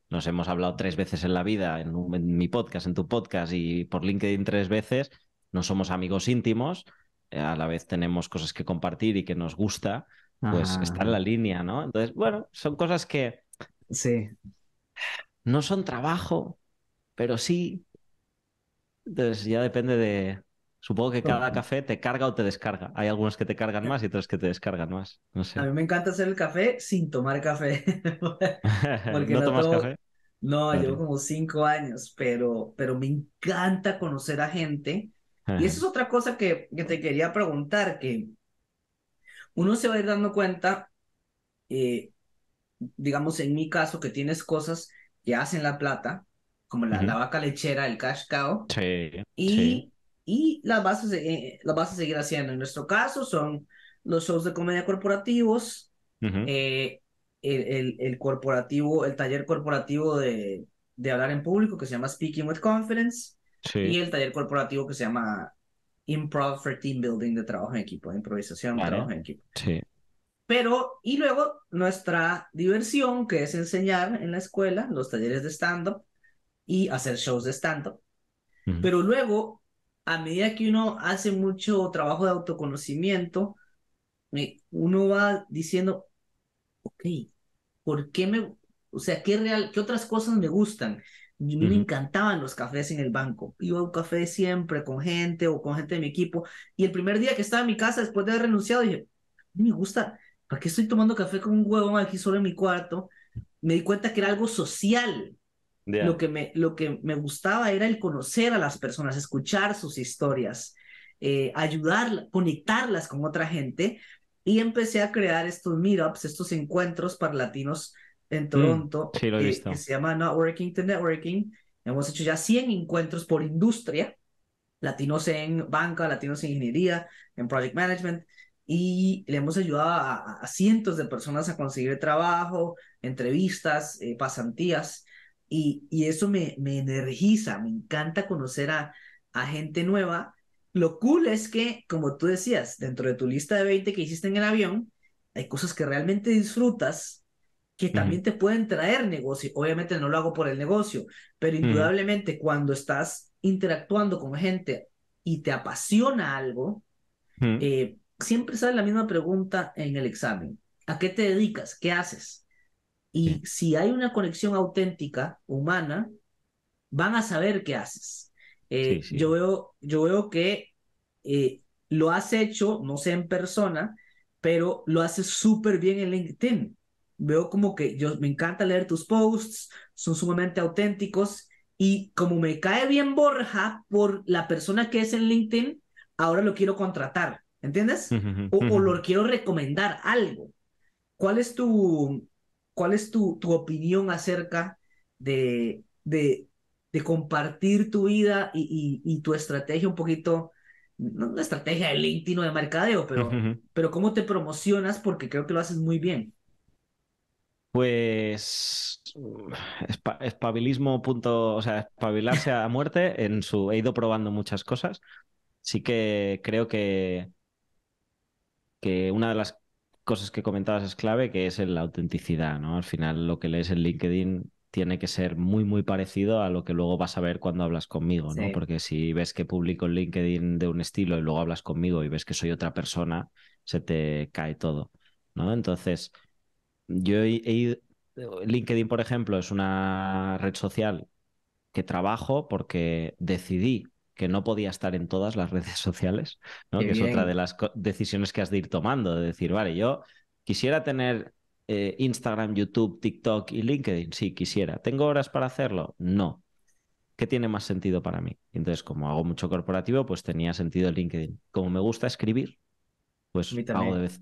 [SPEAKER 2] nos hemos hablado tres veces en la vida, en mi podcast, en tu podcast y por LinkedIn tres veces. No somos amigos íntimos, a la vez tenemos cosas que compartir y que nos gusta, pues está en la línea, ¿no? Entonces, bueno, son cosas que... Sí. No son trabajo, pero sí. Entonces ya depende de... Supongo que cada café te carga o te descarga. Hay algunos que te cargan más y otros que te descargan más. sé.
[SPEAKER 1] A mí me encanta hacer el café sin tomar café.
[SPEAKER 3] ¿No, tomas café?
[SPEAKER 1] No, ah, llevo como cinco años, pero, pero me encanta conocer a gente y esa es otra cosa que, te quería preguntar, que uno se va a ir dando cuenta, eh, digamos en mi caso, que tienes cosas que hacen la plata, como la, vaca lechera, el cash cow, y, y las, vas a, eh, las vas a seguir haciendo. En nuestro caso son los shows de comedia corporativos, eh, el, el, el, corporativo, el taller corporativo de, de hablar en público que se llama Speaking with Confidence. Y el taller corporativo que se llama Improv for Team Building de trabajo en equipo, de improvisación, trabajo en equipo. Pero, y luego nuestra diversión, que es enseñar en la escuela, los talleres de stand-up y hacer shows de stand-up. Pero luego, a medida que uno hace mucho trabajo de autoconocimiento, uno va diciendo, ok, ¿por qué me, o sea, qué real, qué otras cosas me gustan? A mí me encantaban los cafés en el banco. Iba a un café siempre con gente o con gente de mi equipo. Y el primer día que estaba en mi casa, después de haber renunciado, dije, me gusta, ¿para qué estoy tomando café con un huevón aquí solo en mi cuarto? Me di cuenta que era algo social. Lo, que me, lo que me gustaba era el conocer a las personas, escuchar sus historias, eh, ayudar, conectarlas con otra gente. Y empecé a crear estos meetups, estos encuentros para latinos en mm, Toronto, eh, Que, se llama Networking to Networking. Hemos hecho ya 100 encuentros por industria, latinos en banca, latinos en ingeniería, en project management, y le hemos ayudado a, cientos de personas a conseguir trabajo, entrevistas, eh, pasantías, y, y eso me, me energiza, me encanta conocer a, a gente nueva. Lo cool es que, como tú decías, dentro de tu lista de 20 que hiciste en el avión, hay cosas que realmente disfrutas que también te pueden traer negocio. Obviamente no lo hago por el negocio, pero indudablemente cuando estás interactuando con gente y te apasiona algo, eh, siempre sale la misma pregunta en el examen. ¿A qué te dedicas? ¿Qué haces? Y si hay una conexión auténtica, humana, van a saber qué haces. Eh, yo, veo, yo veo que eh, lo has hecho, no sé en persona, pero lo haces súper bien en LinkedIn veo como que yo me encanta leer tus posts, son sumamente auténticos y como me cae bien Borja por la persona que es en LinkedIn, ahora lo quiero contratar, ¿entiendes? O, lo quiero recomendar algo. ¿Cuál es tu, cuál es tu, tu opinión acerca de, de, compartir tu vida y, y, tu estrategia un poquito? no una estrategia de LinkedIn o de mercadeo, pero, pero cómo te promocionas porque creo que lo haces muy bien.
[SPEAKER 2] Pues mm, espabilismo punto, o sea, espabilarse a muerte en su he ido probando muchas cosas. Sí que creo que que una de las cosas que comentabas es clave, que es la autenticidad, ¿no? Al final lo que lees en LinkedIn tiene que ser muy, muy parecido a lo que luego vas a ver cuando hablas conmigo, ¿no? Porque si ves que publico en LinkedIn de un estilo y luego hablas conmigo y ves que soy otra persona, se te cae todo, ¿no? Entonces, yo he, ido... LinkedIn, por ejemplo, es una red social que trabajo porque decidí que no podía estar en todas las redes sociales, ¿no? que es otra de las decisiones que has de ir tomando, de decir, vale, yo quisiera tener eh, Instagram, YouTube, TikTok y LinkedIn, sí, quisiera. ¿Tengo horas para hacerlo? No. ¿Qué tiene más sentido para mí? Entonces, como hago mucho corporativo, pues tenía sentido LinkedIn. Como me gusta escribir, pues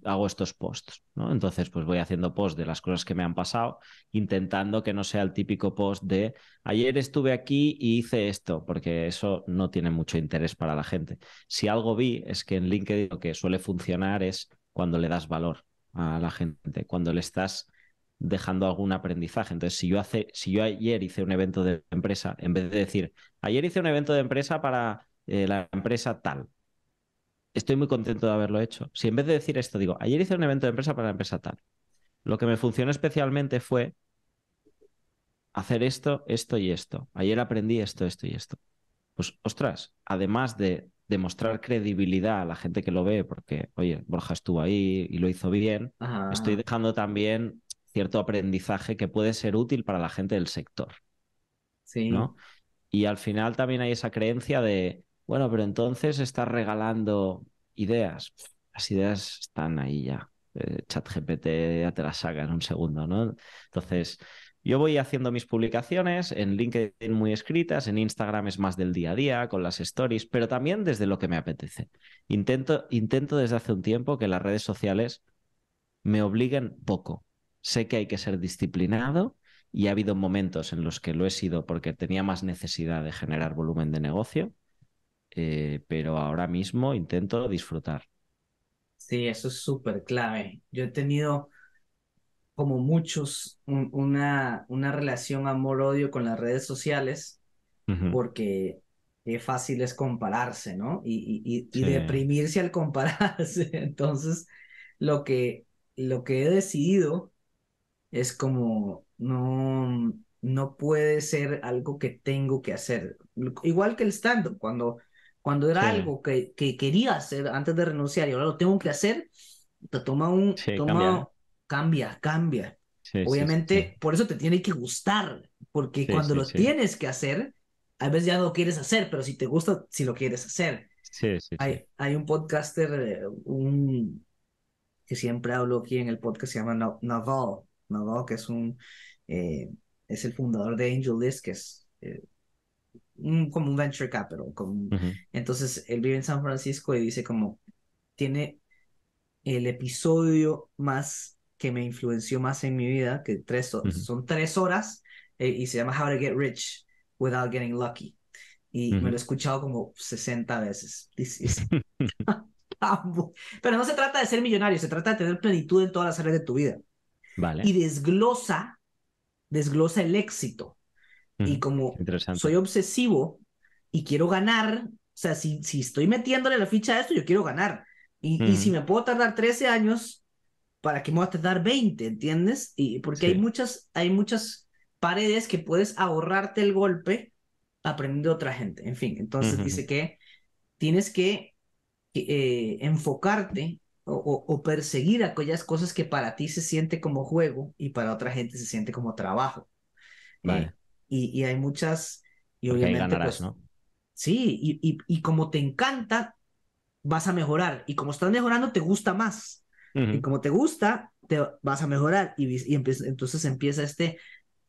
[SPEAKER 2] hago, estos posts, ¿no? Entonces, pues voy haciendo posts de las cosas que me han pasado, intentando que no sea el típico post de ayer estuve aquí y hice esto, porque eso no tiene mucho interés para la gente. Si algo vi es que en LinkedIn lo que suele funcionar es cuando le das valor a la gente, cuando le estás dejando algún aprendizaje. Entonces, si yo, hace, si yo ayer hice un evento de empresa, en vez de decir, ayer hice un evento de empresa para eh, la empresa tal, estoy muy contento de haberlo hecho. Si en vez de decir esto digo, ayer hice un evento de empresa para la empresa tal, lo que me funcionó especialmente fue hacer esto, esto y esto. Ayer aprendí esto, esto y esto. Pues ostras, además de demostrar credibilidad a la gente que lo ve, porque, oye, Borja estuvo ahí y lo hizo bien, estoy dejando también cierto aprendizaje que puede ser útil para la gente del sector. Sí. Y al final también hay esa creencia de, bueno, pero entonces está regalando ideas. Las ideas están ahí ya. Eh, ChatGPT ya te las saca en un segundo, ¿no? Entonces, yo voy haciendo mis publicaciones en LinkedIn muy escritas, en Instagram es más del día a día, con las stories, pero también desde lo que me apetece. Intento, intento desde hace un tiempo que las redes sociales me obliguen poco. Sé que hay que ser disciplinado y ha habido momentos en los que lo he sido porque tenía más necesidad de generar volumen de negocio eh, pero ahora mismo intento disfrutar.
[SPEAKER 1] Sí, eso es súper clave. Yo he tenido, como muchos, una, una relación amor-odio con las redes sociales, porque es fácil es compararse, ¿no? Y, deprimirse al compararse. Entonces, lo que, lo que he decidido es como, no, no puede ser algo que tengo que hacer. Igual que el stand-up, cuando cuando era algo que, que, quería hacer antes de renunciar y ahora lo tengo que hacer, te toma un... toma, cambia, cambia. Obviamente, por eso te tiene que gustar, porque cuando lo tienes que hacer, a veces ya no lo quieres hacer, pero si te gusta, si lo quieres hacer. Sí, sí, hay, hay, un podcaster, eh, un, que siempre hablo aquí en el podcast, se llama Naval, Naval que es un, eh, es el fundador de Angel que es eh, un, como un venture capital. Entonces él vive en San Francisco y dice como, tiene el episodio más que me influenció más en mi vida, que tres, son tres horas eh, y se llama How to Get Rich Without Getting Lucky. Y me lo he escuchado como 60 veces. Pero no se trata de ser millonario, se trata de tener plenitud en todas las áreas de tu vida. Vale. Y desglosa, desglosa el éxito y como soy obsesivo y quiero ganar, o sea, si, si estoy metiéndole la ficha a esto, yo quiero ganar. Y, y si me puedo tardar 13 años, ¿para qué me voy a tardar 20? ¿Entiendes? Y porque hay, muchas, hay muchas paredes que puedes ahorrarte el golpe aprendiendo de otra gente. En fin, entonces dice que tienes que eh, enfocarte o, perseguir aquellas cosas que para ti se siente como juego y para otra gente se siente como trabajo. Vale. Eh, y, hay muchas, y obviamente... Pues, sí, y, y, como te encanta, vas a mejorar, y como estás mejorando, te gusta más, y como te gusta, te vas a mejorar, y, entonces empieza este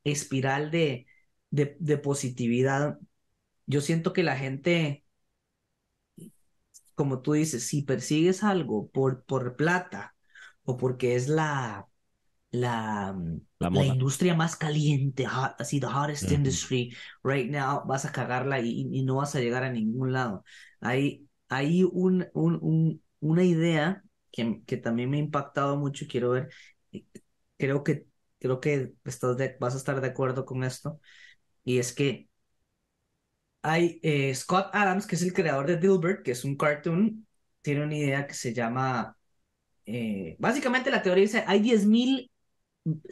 [SPEAKER 1] espiral de, positividad. Yo siento que la gente como tú dices, si persigues algo por, por plata o porque es la, Mm, la, la, industria más caliente, así, the hottest industry right now, vas a cagarla y, no vas a llegar a ningún lado. Hay, hay un, un, un, una idea que, que también me ha impactado mucho, y quiero ver, eh, creo que, creo que estás vas a estar de acuerdo con esto, y es que hay eh, Scott Adams, que es el creador de Dilbert, que es un cartoon, tiene una idea que se llama... Eh, básicamente la teoría dice, hay 10.000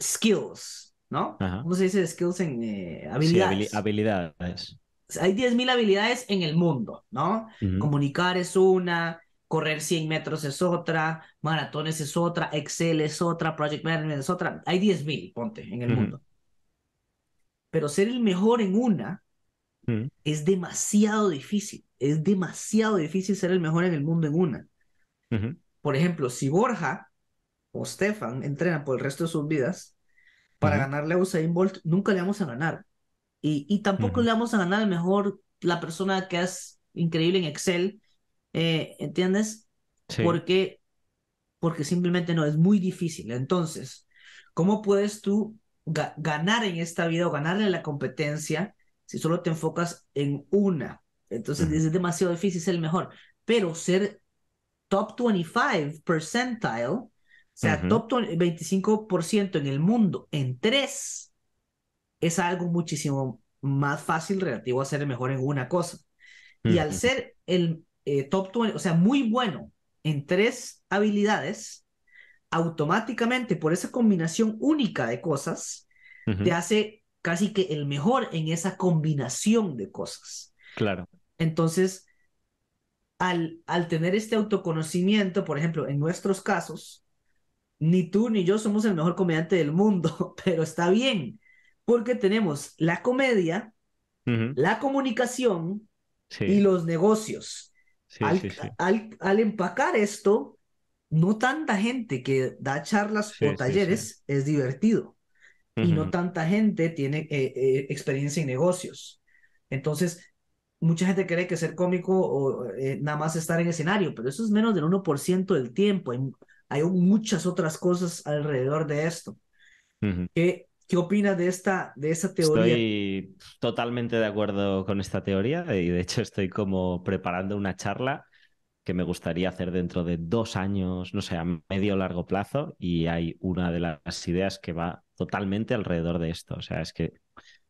[SPEAKER 1] skills, ¿no? ¿Cómo se dice skills en eh, habilidades?
[SPEAKER 2] Sí, habilidades.
[SPEAKER 1] Hay 10.000 habilidades en el mundo, ¿no? Comunicar es una, correr 100 metros es otra, maratones es otra, Excel es otra, Project Management es otra. Hay 10.000, ponte, en el mundo. Pero ser el mejor en una es demasiado difícil. Es demasiado difícil ser el mejor en el mundo en una. Por ejemplo, si Borja o Stefan entrena por el resto de sus vidas, para ganarle a Usain Bolt, nunca le vamos a ganar. Y, tampoco le vamos a ganar al mejor, la persona que es increíble en Excel, eh, ¿entiendes? Porque, porque simplemente no, es muy difícil. Entonces, ¿cómo puedes tú ganar en esta vida o ganarle la competencia si solo te enfocas en una? Entonces, es demasiado difícil ser el mejor. Pero ser top 25 percentile sea, top 25% en el mundo en tres es algo muchísimo más fácil relativo a ser el mejor en una cosa. Y al ser el eh, top 20, o sea, muy bueno en tres habilidades, automáticamente por esa combinación única de cosas, te hace casi que el mejor en esa combinación de cosas. Claro. Entonces, al, al tener este autoconocimiento, por ejemplo, en nuestros casos, ni tú ni yo somos el mejor comediante del mundo, pero está bien, porque tenemos la comedia, la comunicación y los negocios. al, empacar esto, no tanta gente que da charlas o talleres es divertido y no tanta gente tiene eh, eh, experiencia en negocios. Entonces, mucha gente cree que ser cómico o eh, nada más estar en escenario, pero eso es menos del 1% del tiempo hay muchas otras cosas alrededor de esto. ¿Qué, ¿Qué opinas de esta, de teoría?
[SPEAKER 3] Estoy
[SPEAKER 2] totalmente de acuerdo con esta teoría y de hecho estoy como preparando una charla que me gustaría hacer dentro de dos años, no sé, a medio o largo plazo y hay una de las ideas que va totalmente alrededor de esto. O sea, es que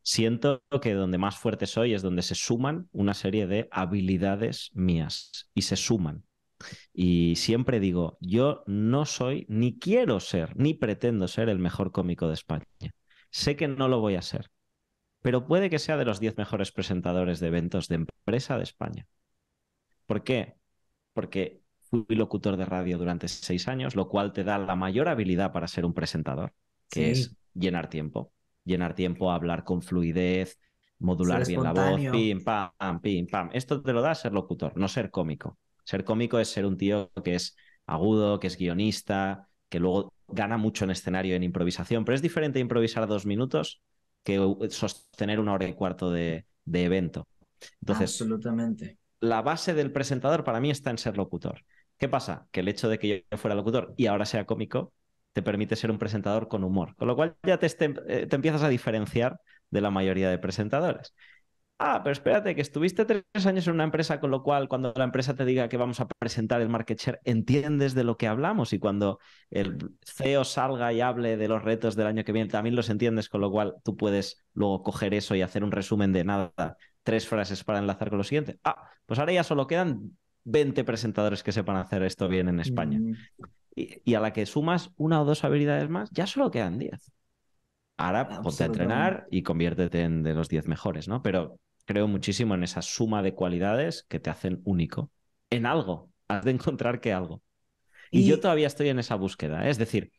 [SPEAKER 2] siento que donde más fuerte soy es donde se suman una serie de habilidades mías y se suman. Y siempre digo, yo no soy, ni quiero ser, ni pretendo ser el mejor cómico de España. Sé que no lo voy a ser, pero puede que sea de los 10 mejores presentadores de eventos de empresa de España. ¿Por qué? Porque fui locutor de radio durante seis años, lo cual te da la mayor habilidad para ser un presentador, que es llenar tiempo. Llenar tiempo, hablar con fluidez, modular bien la voz, pim, pam, pim, pam. Esto te lo da ser locutor, no ser cómico. Ser cómico es ser un tío que es agudo, que es guionista, que luego gana mucho en escenario, en improvisación, pero es diferente improvisar dos minutos que sostener una hora y cuarto de, evento.
[SPEAKER 1] Entonces, Absolutamente.
[SPEAKER 2] La base del presentador para mí está en ser locutor. ¿Qué pasa? Que el hecho de que yo fuera locutor y ahora sea cómico te permite ser un presentador con humor, con lo cual ya te este, eh, empiezas a diferenciar de la mayoría de presentadores ah, pero espérate, que estuviste tres años en una empresa, con lo cual cuando la empresa te diga que vamos a presentar el market share, entiendes de lo que hablamos y cuando el CEO salga y hable de los retos del año que viene, también los entiendes, con lo cual tú puedes luego coger eso y hacer un resumen de nada, tres frases para enlazar con lo siguiente. Ah, pues ahora ya solo quedan 20 presentadores que sepan hacer esto bien en España. Mm. Y, y, a la que sumas una o dos habilidades más, ya solo quedan 10. Ahora ah, ponte a entrenar y conviértete en de los 10 mejores, ¿no? Pero creo muchísimo en esa suma de cualidades que te hacen único. En algo, has de encontrar que algo. Y, yo todavía estoy en esa búsqueda. ¿eh? Es decir,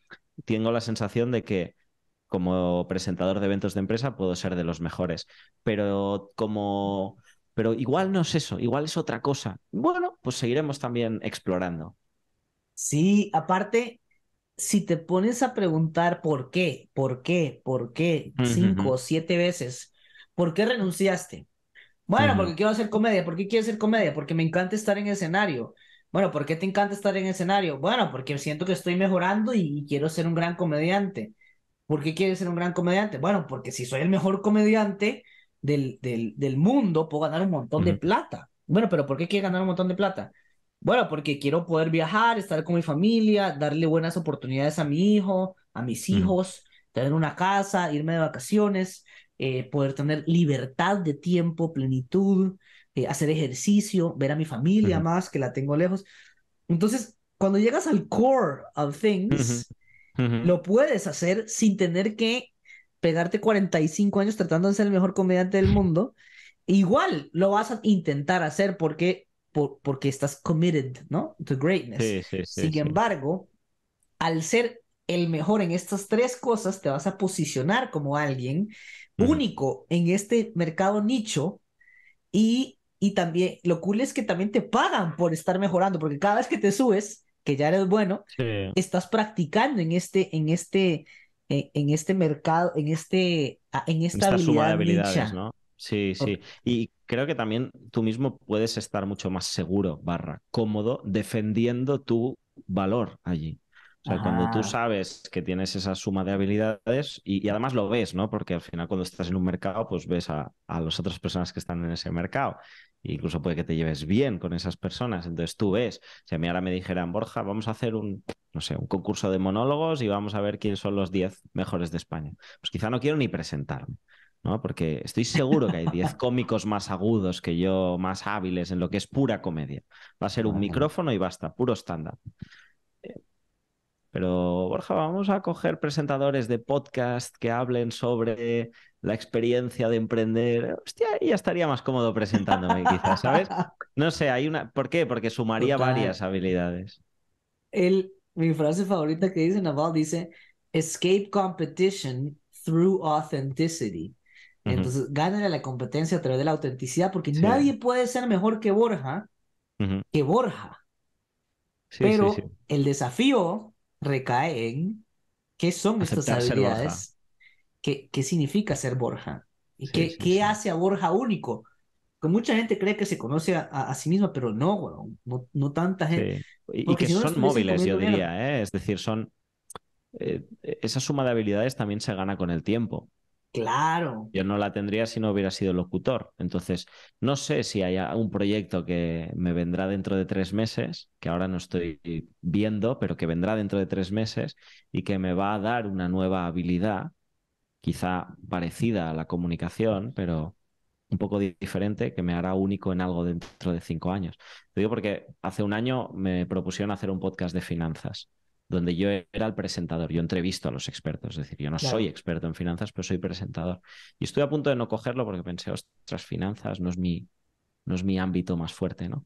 [SPEAKER 2] tengo la sensación de que como presentador de eventos de empresa puedo ser de los mejores, pero como pero igual no es eso, igual es otra cosa. Bueno, pues seguiremos
[SPEAKER 1] también explorando. Sí, aparte si te pones a preguntar por qué, por qué, por qué cinco o siete veces, ¿por qué renunciaste? Bueno, porque quiero hacer comedia. ¿Por qué quiero hacer comedia? Porque me encanta estar en escenario. Bueno, ¿por qué te encanta estar en escenario? Bueno, porque siento que estoy mejorando y, quiero ser un gran comediante. ¿Por qué quieres ser un gran comediante? Bueno, porque si soy el mejor comediante del, del, del mundo, puedo ganar un montón de plata. Bueno, pero ¿por qué quieres ganar un montón de plata? Bueno, porque quiero poder viajar, estar con mi familia, darle buenas oportunidades a mi hijo, a mis hijos, tener una casa, irme de vacaciones, eh, poder tener libertad de tiempo, plenitud, eh, hacer ejercicio, ver a mi familia más, que la tengo lejos. Entonces, cuando llegas al core of things, lo puedes hacer sin tener que pegarte 45 años tratando de ser el mejor comediante del mundo. Igual lo vas a intentar hacer porque, por, porque estás committed, ¿no? To greatness. Sí, sí, sí, sin embargo, al ser el mejor en estas tres cosas, te vas a posicionar como alguien único en este mercado nicho y, también lo cool es que también te pagan por estar mejorando, porque cada vez que te subes, que ya eres bueno, estás practicando en este, en este, en, este mercado, en este, en esta, habilidad ¿no?
[SPEAKER 2] Sí, sí. Y creo que también tú mismo puedes estar mucho más seguro, barra, cómodo, defendiendo tu valor allí. O sea, cuando tú sabes que tienes esa suma de habilidades y, además lo ves, ¿no? Porque al final cuando estás en un mercado, pues ves a, las otras personas que están en ese mercado. E incluso puede que te lleves bien con esas personas. Entonces tú ves, si a mí ahora me dijeran, Borja, vamos a hacer un, no sé, un concurso de monólogos y vamos a ver quién son los 10 mejores de España. Pues quizá no quiero ni presentarme. ¿no? Porque estoy seguro que hay 10 cómicos más agudos que yo, más hábiles en lo que es pura comedia. Va a ser un micrófono y basta, puro estándar. Pero Borja, vamos a coger presentadores de podcast que hablen sobre la experiencia de emprender. Hostia, ya estaría más cómodo presentándome quizás, ¿sabes? No sé, hay una... ¿Por qué? Porque sumaría varias habilidades.
[SPEAKER 1] El, mi frase favorita que dice Naval dice, escape competition through authenticity. Entonces, gánale la competencia a través de la autenticidad, porque nadie puede ser mejor que Borja, que Borja. Pero el desafío recae en qué son estas habilidades, qué, qué, significa ser Borja y qué, hace a Borja único. Que mucha gente cree que se conoce a, sí misma, pero no, no, tanta gente. Y, que son móviles, yo diría,
[SPEAKER 2] ¿eh? es decir, son eh, esa suma de habilidades también se gana con el tiempo.
[SPEAKER 1] Claro.
[SPEAKER 2] Yo no la tendría si no hubiera sido locutor. Entonces, no sé si hay un proyecto que me vendrá dentro de tres meses, que ahora no estoy viendo, pero que vendrá dentro de tres meses y que me va a dar una nueva habilidad, quizá parecida a la comunicación, pero un poco diferente, que me hará único en algo dentro de cinco años. Te digo porque hace un año me propusieron hacer un podcast de finanzas donde yo era el presentador, yo entrevisto a los expertos, es decir, yo no soy experto en finanzas, pero soy presentador. Y estoy a punto de no cogerlo porque pensé, ostras, finanzas no es mi, no es mi ámbito más fuerte, ¿no?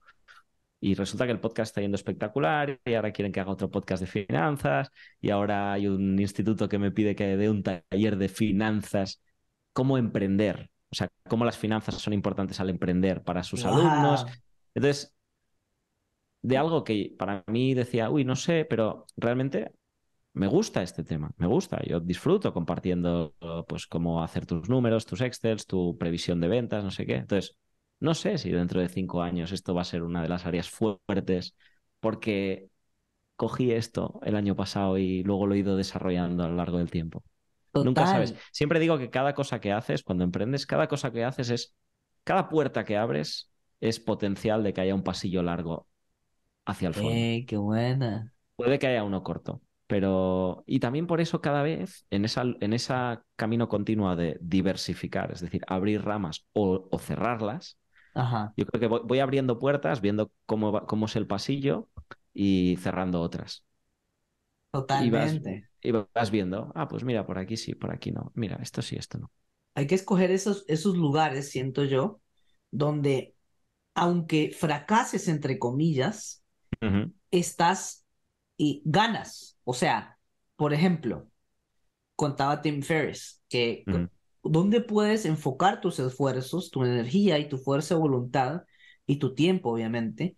[SPEAKER 2] Y resulta que el podcast está yendo espectacular y ahora quieren que haga otro podcast de finanzas y ahora hay un instituto que me pide que dé un taller de finanzas, cómo emprender, o sea, cómo las finanzas son importantes al emprender para sus alumnos. Entonces, de algo que para mí decía, uy, no sé, pero realmente me gusta este tema, me gusta. Yo disfruto compartiendo, pues, cómo hacer tus números, tus excels, tu previsión de ventas, no sé qué. Entonces, no sé si dentro de cinco años esto va a ser una de las áreas fuertes, porque cogí esto el año pasado y luego lo he ido desarrollando a lo largo del tiempo. Nunca sabes. Siempre digo que cada cosa que haces, cuando emprendes, cada cosa que haces es, cada puerta que abres es potencial de que haya un pasillo largo
[SPEAKER 1] hacia el fondo. Eh, qué buena!
[SPEAKER 2] Puede que haya uno corto, pero... Y también por eso cada vez, en ese en esa camino continuo de diversificar, es decir, abrir ramas o, cerrarlas, yo creo que voy, abriendo puertas, viendo cómo, cómo es el pasillo y cerrando otras.
[SPEAKER 1] Totalmente.
[SPEAKER 2] Y vas, viendo, ah, pues mira, por aquí sí, por aquí no, mira, esto sí, esto no.
[SPEAKER 1] Hay que escoger esos, esos lugares, siento yo, donde aunque fracases entre comillas, estás y ganas. O sea, por ejemplo, contaba Tim Ferris que dónde puedes enfocar tus esfuerzos, tu energía y tu fuerza de voluntad y tu tiempo, obviamente,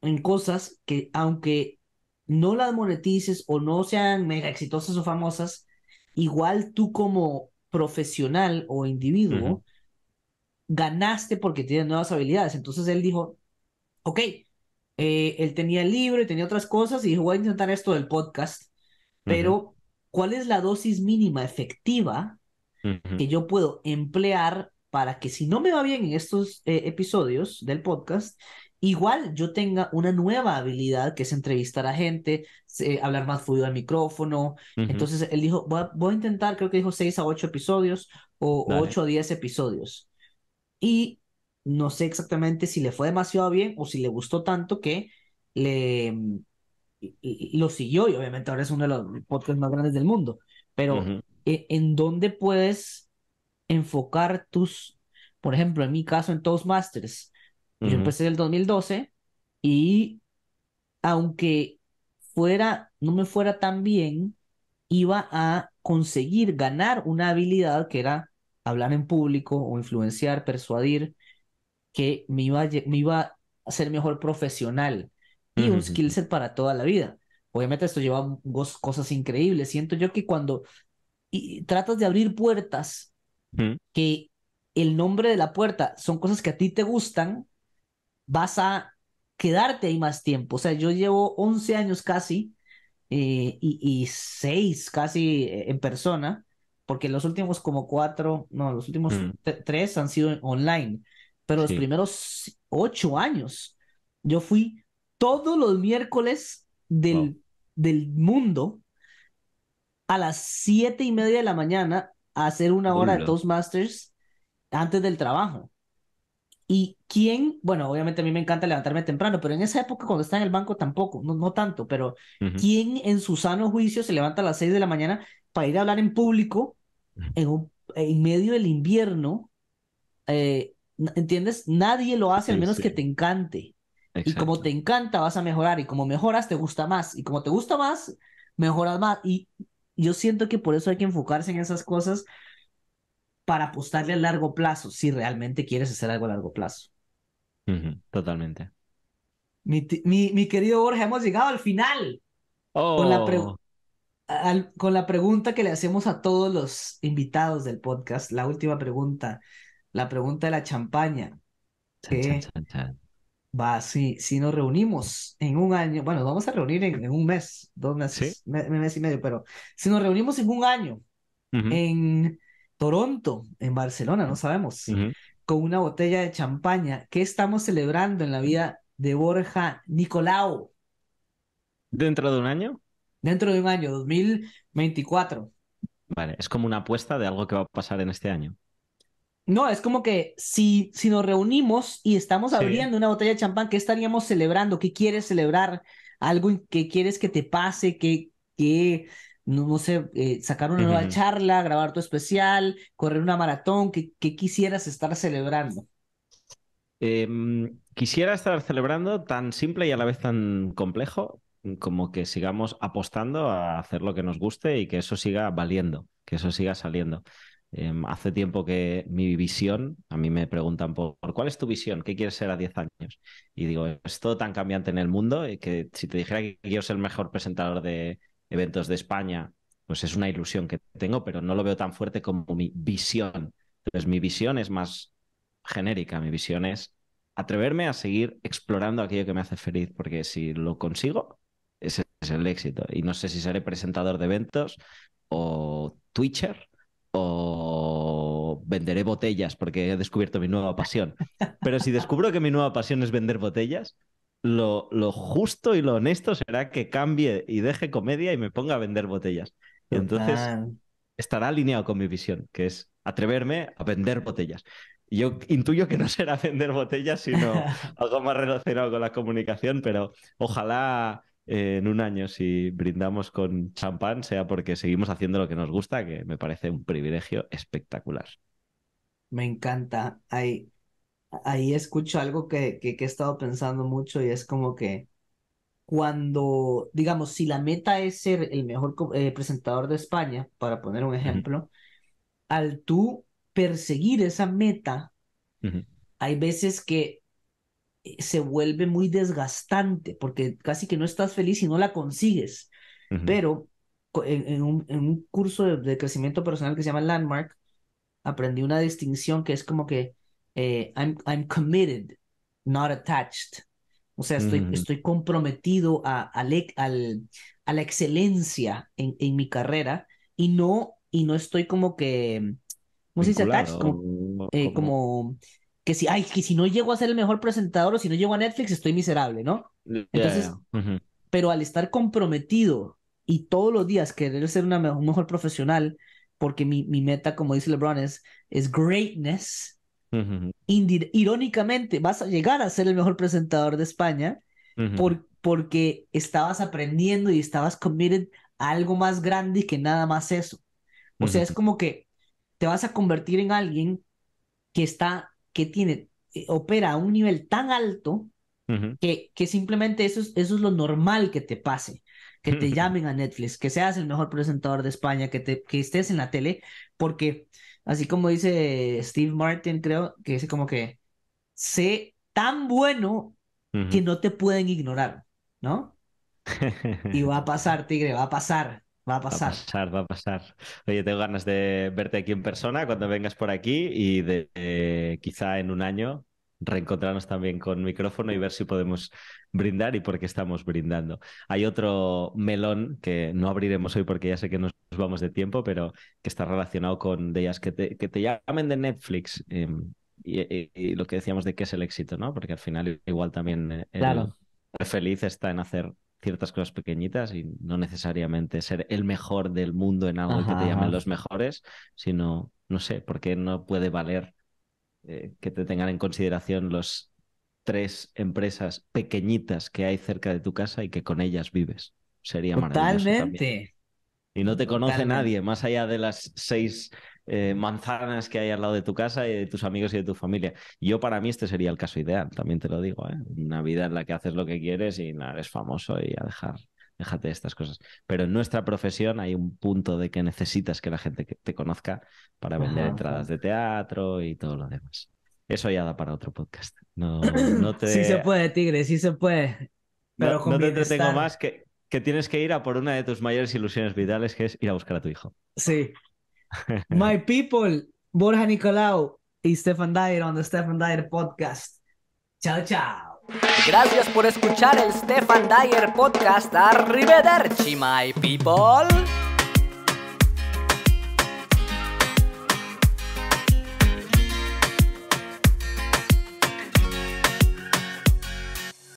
[SPEAKER 1] en cosas que aunque no las monetices o no sean mega exitosas o famosas, igual tú como profesional o individuo ganaste porque tienes nuevas habilidades. Entonces él dijo, ok, eh, él tenía el libro y tenía otras cosas y dijo, voy a intentar esto del podcast, pero ¿cuál es la dosis mínima efectiva que yo puedo emplear para que si no me va bien en estos eh, episodios del podcast, igual yo tenga una nueva habilidad que es entrevistar a gente, hablar más fluido al micrófono? Entonces él dijo, voy a, intentar, creo que dijo seis a ocho episodios o ocho 8 a 10 episodios. Y no sé exactamente si le fue demasiado bien o si le gustó tanto que le mm, lo siguió y obviamente ahora es uno de los podcasts más grandes del mundo. Pero eh, ¿en dónde puedes enfocar tus, por ejemplo, en mi caso en Toastmasters? los pues Yo empecé en el 2012 y aunque fuera, no me fuera tan bien, iba a conseguir ganar una habilidad que era hablar en público o influenciar, persuadir, que me iba a, me iba a ser mejor profesional y un skill set para toda la vida. Obviamente esto lleva cosas increíbles. Siento yo que cuando y tratas de abrir puertas, que el nombre de la puerta son cosas que a ti te gustan, vas a quedarte ahí más tiempo. O sea, yo llevo 11 años casi eh, y, y 6 casi eh, en persona, porque los últimos como 4, no, los últimos 3 han sido online pero los primeros ocho años yo fui todos los miércoles del, del mundo a las siete y media de la mañana a hacer una hora de Toastmasters antes del trabajo. Y quién, bueno, obviamente a mí me encanta levantarme temprano, pero en esa época cuando estaba en el banco tampoco, no, tanto, pero ¿quién en su sano juicio se levanta a las seis de la mañana para ir a hablar en público en, medio del invierno eh, ¿Entiendes? Nadie lo hace al menos que te encante. Y como te encanta, vas a mejorar. Y como mejoras, te gusta más. Y como te gusta más, mejoras más. Y yo siento que por eso hay que enfocarse en esas cosas para apostarle a largo plazo, si realmente quieres hacer algo a largo plazo. Totalmente. Mi, querido Borja, hemos llegado al final. Con, la oh. con la pregunta que le hacemos a todos los invitados del podcast, la última pregunta la pregunta de la champaña. Que va, si, si nos reunimos en un año, bueno, vamos a reunir en, un mes, dos meses, un mes, y medio, pero si nos reunimos en un año en Toronto, en Barcelona, no sabemos, con una botella de champaña, ¿qué estamos celebrando en la vida de Borja Nicolau? ¿Dentro de un año? Dentro de un año, 2024.
[SPEAKER 2] Vale, es como una apuesta de algo que va a pasar en este año.
[SPEAKER 1] No, es como que si, si nos reunimos y estamos abriendo una botella de champán, ¿qué estaríamos celebrando? ¿Qué quieres celebrar? ¿Algo que quieres que te pase? ¿Qué, no, sé, eh, sacar una nueva charla, grabar tu especial, correr una maratón? ¿Qué, quisieras estar celebrando?
[SPEAKER 2] Em, quisiera estar celebrando tan simple y a la vez tan complejo como que sigamos apostando a hacer lo que nos guste y que eso siga valiendo, que eso siga saliendo. Em, hace tiempo que mi visión, a mí me preguntan por cuál es tu visión, qué quieres ser a 10 años. Y digo, es todo tan cambiante en el mundo y eh, que si te dijera que quiero ser el mejor presentador de eventos de España, pues es una ilusión que tengo, pero no lo veo tan fuerte como mi visión. Entonces, mi visión es más genérica, mi visión es atreverme a seguir explorando aquello que me hace feliz, porque si lo consigo, ese es el éxito. Y no sé si seré presentador de eventos o Twitcher o venderé botellas porque he descubierto mi nueva pasión. Pero si descubro que mi nueva pasión es vender botellas, lo, lo justo y lo honesto será que cambie y deje comedia y me ponga a vender botellas. entonces estará alineado con mi visión, que es atreverme a vender botellas. Yo intuyo que no será vender botellas, sino algo más relacionado con la comunicación, pero ojalá eh, en un año si brindamos con champán, sea porque seguimos haciendo lo que nos gusta, que me parece un privilegio espectacular.
[SPEAKER 1] Me encanta. Ahí, ahí escucho algo que, que, he estado pensando mucho y es como que cuando, digamos, si la meta es ser el mejor eh, presentador de España, para poner un ejemplo, al tú perseguir esa meta, hay veces que eh, se vuelve muy desgastante porque casi que no estás feliz y no la consigues. Pero en, un, curso de, crecimiento personal que se llama Landmark, aprendí una distinción que es como que eh, I'm, committed, not attached. O sea, estoy, estoy comprometido a, al, e, a, la excelencia en, mi carrera y no, y no estoy como que, ¿cómo se dice attached?
[SPEAKER 3] como
[SPEAKER 1] que si, ay, que si no llego a ser el mejor presentador o si no llego a Netflix, estoy miserable, ¿no?
[SPEAKER 3] Entonces,
[SPEAKER 1] pero al estar comprometido y todos los días querer ser una mejor, un mejor profesional, porque mi, mi, meta, como dice LeBron, es, es greatness, irónicamente vas a llegar a ser el mejor presentador de España por, porque estabas aprendiendo y estabas committed a algo más grande que nada más eso. O sea, es como que te vas a convertir en alguien que está que tiene, eh, opera a un nivel tan alto que, que simplemente eso es, eso es lo normal que te pase, que te llamen a Netflix, que seas el mejor presentador de España, que, te, estés en la tele, porque así como dice Steve Martin, creo que dice como que sé tan bueno que no te pueden ignorar, ¿no? y va a pasar, tigre, va a pasar. Va a pasar. Va a pasar,
[SPEAKER 2] Oye, tengo ganas de verte aquí en persona cuando vengas por aquí y de eh, quizá en un año reencontrarnos también con micrófono y ver si podemos brindar y por qué estamos brindando. Hay otro melón que no abriremos hoy porque ya sé que nos vamos de tiempo, pero que está relacionado con de ellas que te, que te llamen de Netflix em, y, lo que decíamos de qué es el éxito, ¿no? Porque al final igual también eh, claro. el feliz está en hacer ciertas cosas pequeñitas y no necesariamente ser el mejor del mundo en algo que te llamen los mejores, sino, no sé, porque no puede valer eh, que te tengan en consideración los tres empresas pequeñitas que hay cerca de tu casa y que con ellas vives. Sería maravilloso. Totalmente. Y no te conoce nadie, más allá de las seis eh, manzanas que hay al lado de tu casa y de tus amigos y de tu familia. Yo para mí este sería el caso ideal, también te lo digo, ¿eh? una vida en la que haces lo que quieres y eres famoso y a dejar, déjate de estas cosas. Pero en nuestra profesión hay un punto de que necesitas que la gente te conozca para vender entradas de teatro y todo lo demás. Eso ya da para otro podcast. No, no te... Sí se
[SPEAKER 1] puede, Tigre, sí se puede. Pero no te entretengo más
[SPEAKER 2] que, que tienes que ir a por una de tus mayores ilusiones vitales, que es ir a buscar a tu hijo.
[SPEAKER 1] Sí. My people, Borja Nicolau y Stefan Dyer on the Stefan Dyer Podcast. Chao, chao. Gracias por escuchar el Stefan Dyer Podcast. Arrivederci, my people.